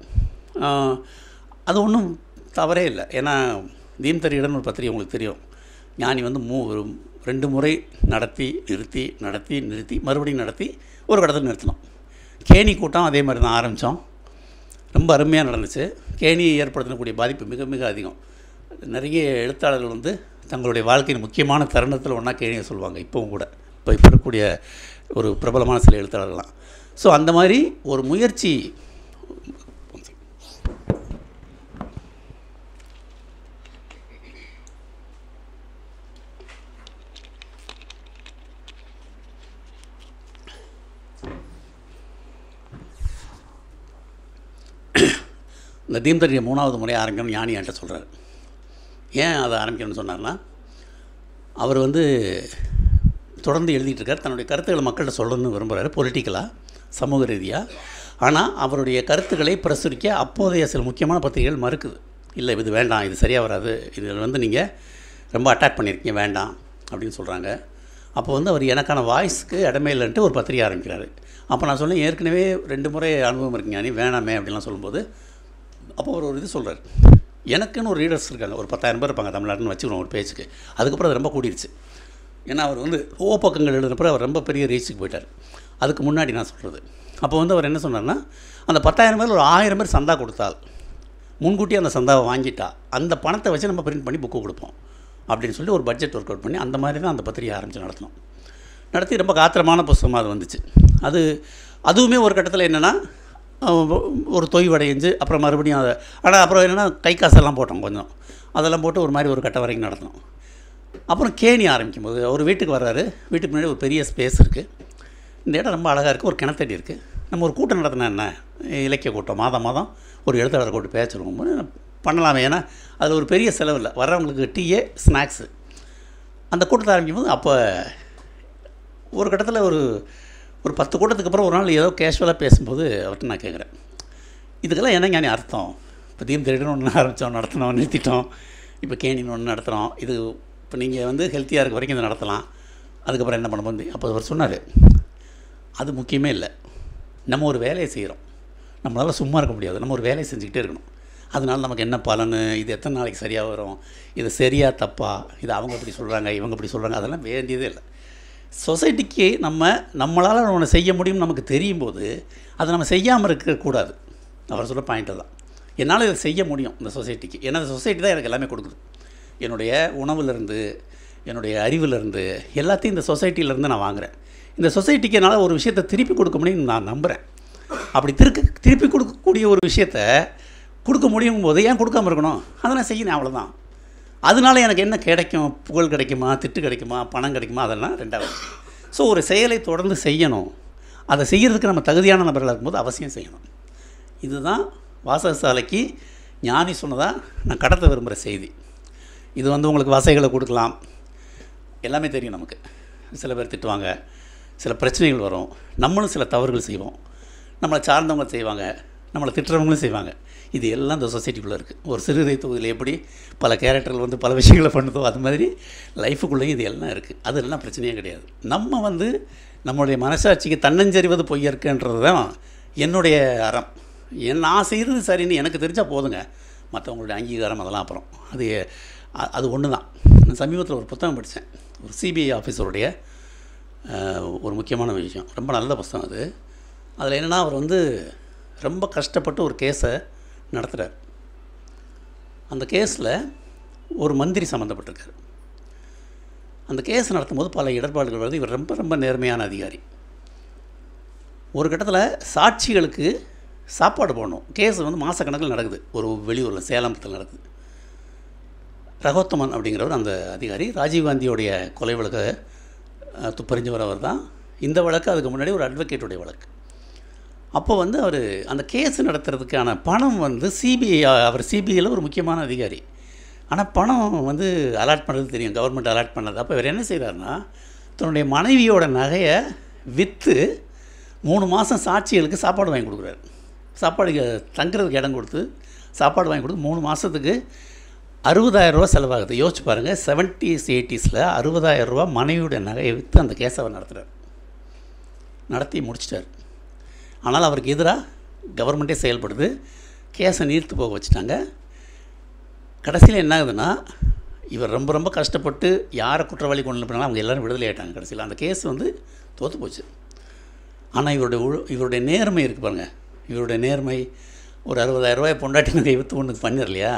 அது ஒன்றும் தவறே இல்லை ஏன்னா தீம்தரியிடம் ஒரு பத்திரிகை உங்களுக்கு தெரியும் ஞானி வந்து மூ ரெண்டு முறை நடத்தி நிறுத்தி நடத்தி நிறுத்தி மறுபடியும் நடத்தி ஒரு கடத்தில் நிறுத்தினோம் கேணி கூட்டம் அதே மாதிரி தான் ஆரம்பித்தோம் ரொம்ப அருமையாக நடந்துச்சு கேணி ஏற்படுத்தக்கூடிய பாதிப்பு மிக மிக அதிகம் நிறைய எழுத்தாளர்கள் வந்து தங்களுடைய வாழ்க்கையின் முக்கியமான தருணத்தில் ஒன்றா கேள்வி சொல்லுவாங்க இப்போவும் கூட இப்போ இப்போ இருக்கக்கூடிய ஒரு பிரபலமான சில எழுத்தாளர்கள்லாம் ஸோ அந்த மாதிரி ஒரு முயற்சி இந்த தீம்தரிய மூணாவது முறை ஆரம்பிக்கணும் ஞானி என்கிட்ட சொல்கிறார் ஏன் அதை ஆரம்பிக்கணும்னு சொன்னார்னா அவர் வந்து தொடர்ந்து இருக்கார் தன்னுடைய கருத்துக்களை மக்கள்கிட்ட சொல்லணும்னு விரும்புகிறாரு பொலிட்டிக்கலாக சமூக ரீதியாக ஆனால் அவருடைய கருத்துக்களை பிரசுரிக்க அப்போதைய சில முக்கியமான பத்திரிகைகள் மறுக்குது இல்லை இது வேண்டாம் இது சரியாக வராது இதில் வந்து நீங்கள் ரொம்ப அட்டாக் பண்ணியிருக்கீங்க வேண்டாம் அப்படின்னு சொல்கிறாங்க அப்போ வந்து அவர் எனக்கான வாய்ஸ்க்கு இடமே இல்லைன்ட்டு ஒரு பத்திரிகை ஆரம்பிக்கிறார் அப்போ நான் சொன்னேன் ஏற்கனவே ரெண்டு முறை அனுபவம் இருக்குங்க நீ வேணாமே அப்படின்லாம் சொல்லும்போது அப்போ அவர் ஒரு இது சொல்கிறார் எனக்குன்னு ஒரு ரீடர்ஸ் இருக்காங்க ஒரு பத்தாயிரம் பேர் இருப்பாங்க தமிழ்நாட்டுன்னு வச்சுக்கணும் ஒரு பேஜுக்கு அதுக்கப்புறம் அது ரொம்ப கூடிருச்சு ஏன்னா அவர் வந்து பக்கங்கள் எழுதுனப்பறம் அவர் ரொம்ப பெரிய ரீச்சுக்கு போயிட்டார் அதுக்கு முன்னாடி நான் சொல்கிறது அப்போ வந்து அவர் என்ன சொன்னார்னா அந்த பத்தாயிரம் பேர் ஒரு ஆயிரம் பேர் சந்தா கொடுத்தால் முன்கூட்டி அந்த சந்தாவை வாங்கிட்டா அந்த பணத்தை வச்சு நம்ம பிரிண்ட் பண்ணி புக்கு கொடுப்போம் அப்படின்னு சொல்லி ஒரு பட்ஜெட் ஒர்க் அவுட் பண்ணி அந்த மாதிரி தான் அந்த பத்திரிகை ஆரம்பித்து நடத்தினோம் நடத்தி ரொம்ப காத்திரமான புஸ்தகமாக அது வந்துச்சு அது அதுவுமே ஒரு கட்டத்தில் என்னென்னா ஒரு தொய்வடைஞ்சு அப்புறம் மறுபடியும் அதை ஆனால் அப்புறம் என்னென்னா கை காசெல்லாம் போட்டோம் கொஞ்சம் அதெல்லாம் போட்டு ஒரு மாதிரி ஒரு கட்ட வரைக்கும் நடந்தோம் அப்புறம் கேணி ஆரம்பிக்கும் போது அவர் வீட்டுக்கு வர்றாரு வீட்டுக்கு முன்னாடி ஒரு பெரிய ஸ்பேஸ் இருக்குது இந்த இடம் ரொம்ப அழகாக இருக்குது ஒரு கிணத்தடி இருக்குது நம்ம ஒரு கூட்டம் நடத்தினா என்ன இலக்கிய கூட்டம் மாதம் மாதம் ஒரு எழுத்தாளர் கூட்டு பேச்சுருவோம் பண்ணலாமே ஏன்னா அதில் ஒரு பெரிய செலவு இல்லை வர்றவங்களுக்கு டீயே ஸ்நாக்ஸு அந்த கூட்டத்தை ஆரம்பிக்கும் போது அப்போ ஒரு கட்டத்தில் ஒரு ஒரு பத்து கூட்டத்துக்கு அப்புறம் ஒரு நாள் ஏதோ கேஷுவலாக பேசும்போது அவர்கிட்ட நான் கேட்குறேன் இதுக்கெல்லாம் என்ன ஞானி அர்த்தம் இப்போ தீம் திருடன் ஒன்று ஆரம்பித்தோம் நடத்தினோம் நிறுத்திட்டோம் இப்போ கேணின்னு ஒன்று நடத்துகிறோம் இது இப்போ நீங்கள் வந்து ஹெல்த்தியாக இருக்க வரைக்கும் இதை நடத்தலாம் அதுக்கப்புறம் என்ன பண்ண முடியும் அப்போ அவர் சொன்னார் அது முக்கியமே இல்லை நம்ம ஒரு வேலையை செய்கிறோம் நம்மளால் சும்மா இருக்க முடியாது நம்ம ஒரு வேலையை செஞ்சுக்கிட்டே இருக்கணும் அதனால் நமக்கு என்ன பலன் இது எத்தனை நாளைக்கு சரியாக வரும் இது சரியாக தப்பா இது அவங்க இப்படி சொல்கிறாங்க இவங்க இப்படி சொல்கிறாங்க அதெல்லாம் வேண்டியதே இல்லை சொசைட்டிக்கு நம்ம நம்மளால் ஒன்று செய்ய முடியும்னு நமக்கு தெரியும் போது அதை நம்ம செய்யாமல் இருக்கக்கூடாது அவர் சொல்ல பாயிண்ட்டு தான் என்னால் இதை செய்ய முடியும் இந்த சொசைட்டிக்கு ஏன்னா சொசைட்டி தான் எனக்கு எல்லாமே கொடுக்குது என்னுடைய உணவுலேருந்து என்னுடைய அறிவுலேருந்து எல்லாத்தையும் இந்த சொசைட்டியிலேருந்து நான் வாங்குகிறேன் இந்த சொசைட்டிக்கு என்னால் ஒரு விஷயத்தை திருப்பி கொடுக்க முடியும்னு நான் நம்புகிறேன் அப்படி திருக்கு திருப்பி கொடுக்கக்கூடிய ஒரு விஷயத்த கொடுக்க முடியும் போது ஏன் கொடுக்காமல் இருக்கணும் அதை நான் செய்யணும் அவ்வளோதான் அதனால எனக்கு என்ன கிடைக்கும் புகழ் கிடைக்குமா திட்டு கிடைக்குமா பணம் கிடைக்குமா அதெல்லாம் ரெண்டாவது ஸோ ஒரு செயலை தொடர்ந்து செய்யணும் அதை செய்கிறதுக்கு நம்ம தகுதியான நபர்களாக இருக்கும்போது அவசியம் செய்யணும் இதுதான் வாசகசாலைக்கு ஞானி சொன்னதாக நான் கடத்த விரும்புகிற செய்தி இது வந்து உங்களுக்கு வசைகளை கொடுக்கலாம் எல்லாமே தெரியும் நமக்கு சில பேர் திட்டுவாங்க சில பிரச்சனைகள் வரும் நம்மளும் சில தவறுகள் செய்வோம் நம்மளை சார்ந்தவங்க செய்வாங்க நம்மளை திட்டுறவங்களும் செய்வாங்க இது எல்லாம் இந்த சொசைட்டிக்குள்ளே இருக்குது ஒரு சிறுதை தொகுதியில் எப்படி பல கேரக்டர்கள் வந்து பல விஷயங்களை பண்ணுதோ அது மாதிரி லைஃபுக்குள்ளேயும் இது எல்லாம் இருக்குது அது எல்லாம் பிரச்சனையே கிடையாது நம்ம வந்து நம்மளுடைய மனசாட்சிக்கு தன்னஞ்சறிவது இருக்குன்றது தான் என்னுடைய அறம் என் நான் செய்கிறது சரின்னு எனக்கு தெரிஞ்சால் போதுங்க மற்றவங்களுடைய அங்கீகாரம் அதெல்லாம் அப்புறம் அது அது ஒன்று தான் நான் சமீபத்தில் ஒரு புத்தகம் படித்தேன் ஒரு சிபிஐ ஆஃபீஸருடைய ஒரு முக்கியமான விஷயம் ரொம்ப நல்ல புத்தகம் அது அதில் என்னென்னா அவர் வந்து ரொம்ப கஷ்டப்பட்டு ஒரு கேஸை நடத்துகிறார் அந்த கேஸில் ஒரு மந்திரி சம்மந்தப்பட்டிருக்கார் அந்த கேஸ் நடத்தும்போது பல இடர்பாடுகள் வருது இவர் ரொம்ப ரொம்ப நேர்மையான அதிகாரி ஒரு கட்டத்தில் சாட்சிகளுக்கு சாப்பாடு போடணும் கேஸ் வந்து மாதக்கணக்கில் நடக்குது ஒரு வெளியூரில் சேலம்பத்தில் நடக்குது ரகோத்தமன் அப்படிங்கிறவர் அந்த அதிகாரி ராஜீவ்காந்தியோடைய கொலை வழக்கை துப்பறிஞ்சவர் அவர் தான் இந்த வழக்கு அதுக்கு முன்னாடி ஒரு அட்வொகேட்டுடைய வழக்கு அப்போ வந்து அவர் அந்த கேஸ் நடத்துறதுக்கான பணம் வந்து சிபிஐ அவர் சிபிஐயில் ஒரு முக்கியமான அதிகாரி ஆனால் பணம் வந்து அலாட் பண்ணுறது தெரியும் கவர்மெண்ட் அலாட் பண்ணது அப்போ இவர் என்ன செய்கிறாருன்னா தன்னுடைய மனைவியோட நகையை விற்று மூணு மாதம் சாட்சிகளுக்கு சாப்பாடு வாங்கி கொடுக்குறாரு சாப்பாடு தங்குறதுக்கு இடம் கொடுத்து சாப்பாடு வாங்கி கொடுத்து மூணு மாதத்துக்கு அறுபதாயிரம் ரூபா செலவாகுது யோசிச்சு பாருங்கள் செவன்ட்டீஸ் எயிட்டிஸில் ரூபா மனைவியோட நகையை விற்று அந்த கேஸை அவர் நடத்துகிறார் நடத்தி முடிச்சிட்டார் ஆனால் அவருக்கு எதிராக கவர்மெண்ட்டே செயல்படுது கேஸை நீர்த்து போக வச்சுட்டாங்க கடைசியில் என்ன ஆகுதுன்னா இவர் ரொம்ப ரொம்ப கஷ்டப்பட்டு யாரை குற்றவாளி கொண்டு போனாலும் அவங்க எல்லோரும் விடுதலை ஆகிட்டாங்க கடைசியில் அந்த கேஸ் வந்து தோற்று போச்சு ஆனால் இவருடைய இவருடைய நேர்மை இருக்குது பாருங்கள் இவருடைய நேர்மை ஒரு அறுபதாயிரரூபாய் பொண்டாட்டின கைவித்து ஒன்று பண்ணிடலையா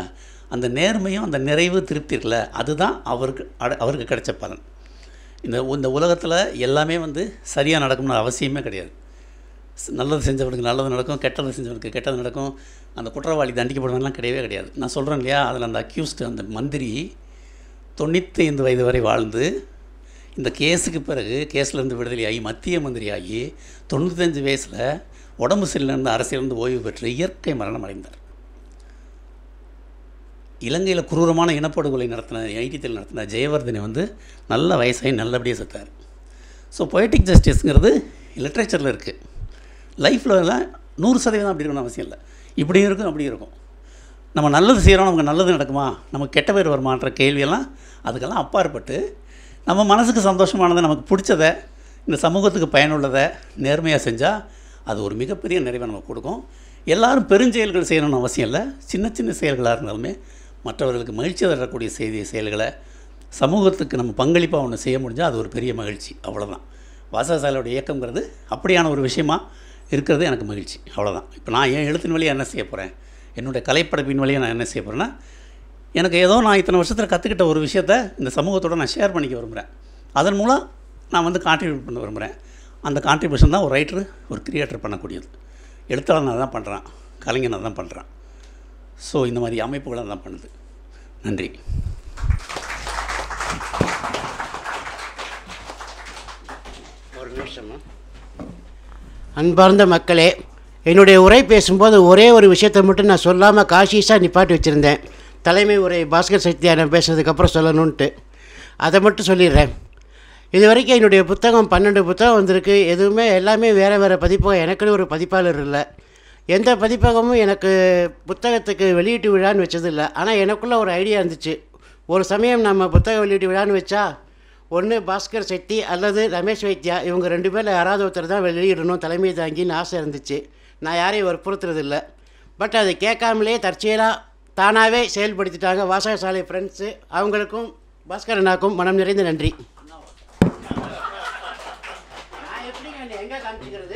அந்த நேர்மையும் அந்த நிறைவு திருப்தி இருக்குல்ல அதுதான் அவருக்கு அவருக்கு கிடைச்ச பலன் இந்த இந்த உலகத்தில் எல்லாமே வந்து சரியாக நடக்கணும்னு அவசியமே கிடையாது நல்லது செஞ்சவனுக்கு நல்லது நடக்கும் கெட்டது செஞ்சவனுக்கு கெட்டது நடக்கும் அந்த குற்றவாளி தண்டிக்கப்படுவதெல்லாம் கிடையவே கிடையாது நான் சொல்கிறேன் இல்லையா அதில் அந்த அக்யூஸ்டு அந்த மந்திரி தொண்ணூத்தைந்து வயது வரை வாழ்ந்து இந்த கேஸுக்கு பிறகு கேஸ்லேருந்து விடுதலையாகி மத்திய மந்திரி ஆகி தொண்ணூத்தஞ்சு வயசில் உடம்பு சரியிலிருந்து அரசியலிருந்து ஓய்வு பெற்று இயற்கை மரணம் அடைந்தார் இலங்கையில் குரூரமான இனப்படுகொலை நடத்தின ஐடித்தில் நடத்தின ஜெயவர்தனை வந்து நல்ல வயசாகி நல்லபடியாக செத்தார் ஸோ பொய்டிக் ஜஸ்டிஸுங்கிறது லிட்ரேச்சரில் இருக்குது எல்லாம் நூறு சதவீதம் அப்படி இருக்கணும் அவசியம் இல்லை இப்படியும் இருக்கும் அப்படியும் இருக்கும் நம்ம நல்லது செய்கிறோம் நமக்கு நல்லது நடக்குமா நமக்கு கெட்ட பேர் வருமான்ற கேள்வியெல்லாம் அதுக்கெல்லாம் அப்பாற்பட்டு நம்ம மனசுக்கு சந்தோஷமானதை நமக்கு பிடிச்சதை இந்த சமூகத்துக்கு பயனுள்ளதை நேர்மையாக செஞ்சால் அது ஒரு மிகப்பெரிய நிறைவை நமக்கு கொடுக்கும் எல்லோரும் பெருஞ்செயல்கள் செய்யணும்னு அவசியம் இல்லை சின்ன சின்ன செயல்களாக இருந்தாலுமே மற்றவர்களுக்கு மகிழ்ச்சி தரக்கூடிய செய்தி செயல்களை சமூகத்துக்கு நம்ம பங்களிப்பாக ஒன்று செய்ய முடிஞ்சால் அது ஒரு பெரிய மகிழ்ச்சி அவ்வளோதான் வாசகசாலையோட இயக்கங்கிறது அப்படியான ஒரு விஷயமாக இருக்கிறது எனக்கு மகிழ்ச்சி அவ்வளோதான் இப்போ நான் என் எழுத்தின் வழியாக என்ன செய்ய போகிறேன் என்னுடைய கலைப்படைப்பின் வழியாக நான் என்ன செய்ய போகிறேன்னா எனக்கு ஏதோ நான் இத்தனை வருஷத்தில் கற்றுக்கிட்ட ஒரு விஷயத்த இந்த சமூகத்தோடு நான் ஷேர் பண்ணிக்க விரும்புகிறேன் அதன் மூலம் நான் வந்து கான்ட்ரிபியூட் பண்ண விரும்புகிறேன் அந்த கான்ட்ரிபியூஷன் தான் ஒரு ரைட்டர் ஒரு கிரியேட்டர் பண்ணக்கூடியது நான் தான் பண்ணுறான் கலைஞனாக தான் பண்ணுறான் ஸோ இந்த மாதிரி அமைப்புகளாக தான் பண்ணுது நன்றி ஒரு நிமிஷமா அன்பார்ந்த மக்களே என்னுடைய உரை பேசும்போது ஒரே ஒரு விஷயத்தை மட்டும் நான் சொல்லாமல் காஷிஸாக நிப்பாட்டி வச்சுருந்தேன் தலைமை உரை பாஸ்கர் சக்தியாக நான் பேசுனதுக்கப்புறம் சொல்லணுன்ட்டு அதை மட்டும் சொல்லிடுறேன் இது வரைக்கும் என்னுடைய புத்தகம் பன்னெண்டு புத்தகம் வந்திருக்கு எதுவுமே எல்லாமே வேறு வேறு பதிப்பகம் எனக்குன்னு ஒரு பதிப்பாளர் இல்லை எந்த பதிப்பகமும் எனக்கு புத்தகத்துக்கு வெளியீட்டு விழான்னு வச்சதில்லை ஆனால் எனக்குள்ளே ஒரு ஐடியா இருந்துச்சு ஒரு சமயம் நம்ம புத்தக வெளியீட்டு விழான்னு வச்சா ஒன்று பாஸ்கர் செட்டி அல்லது ரமேஷ் வைத்தியா இவங்க ரெண்டு பேரில் யாராவது ஒருத்தர் தான் வெளியிடணும் தலைமை தாங்கின்னு ஆசை இருந்துச்சு நான் யாரையும் இல்லை பட் அது கேட்காமலே தற்செயலாக தானாகவே செயல்படுத்திட்டாங்க வாசகசாலை ஃப்ரெண்ட்ஸு அவங்களுக்கும் பாஸ்கர் அண்ணாக்கும் மனம் நிறைந்த நன்றி நான் எப்படி எங்கே காமிச்சிக்கிறது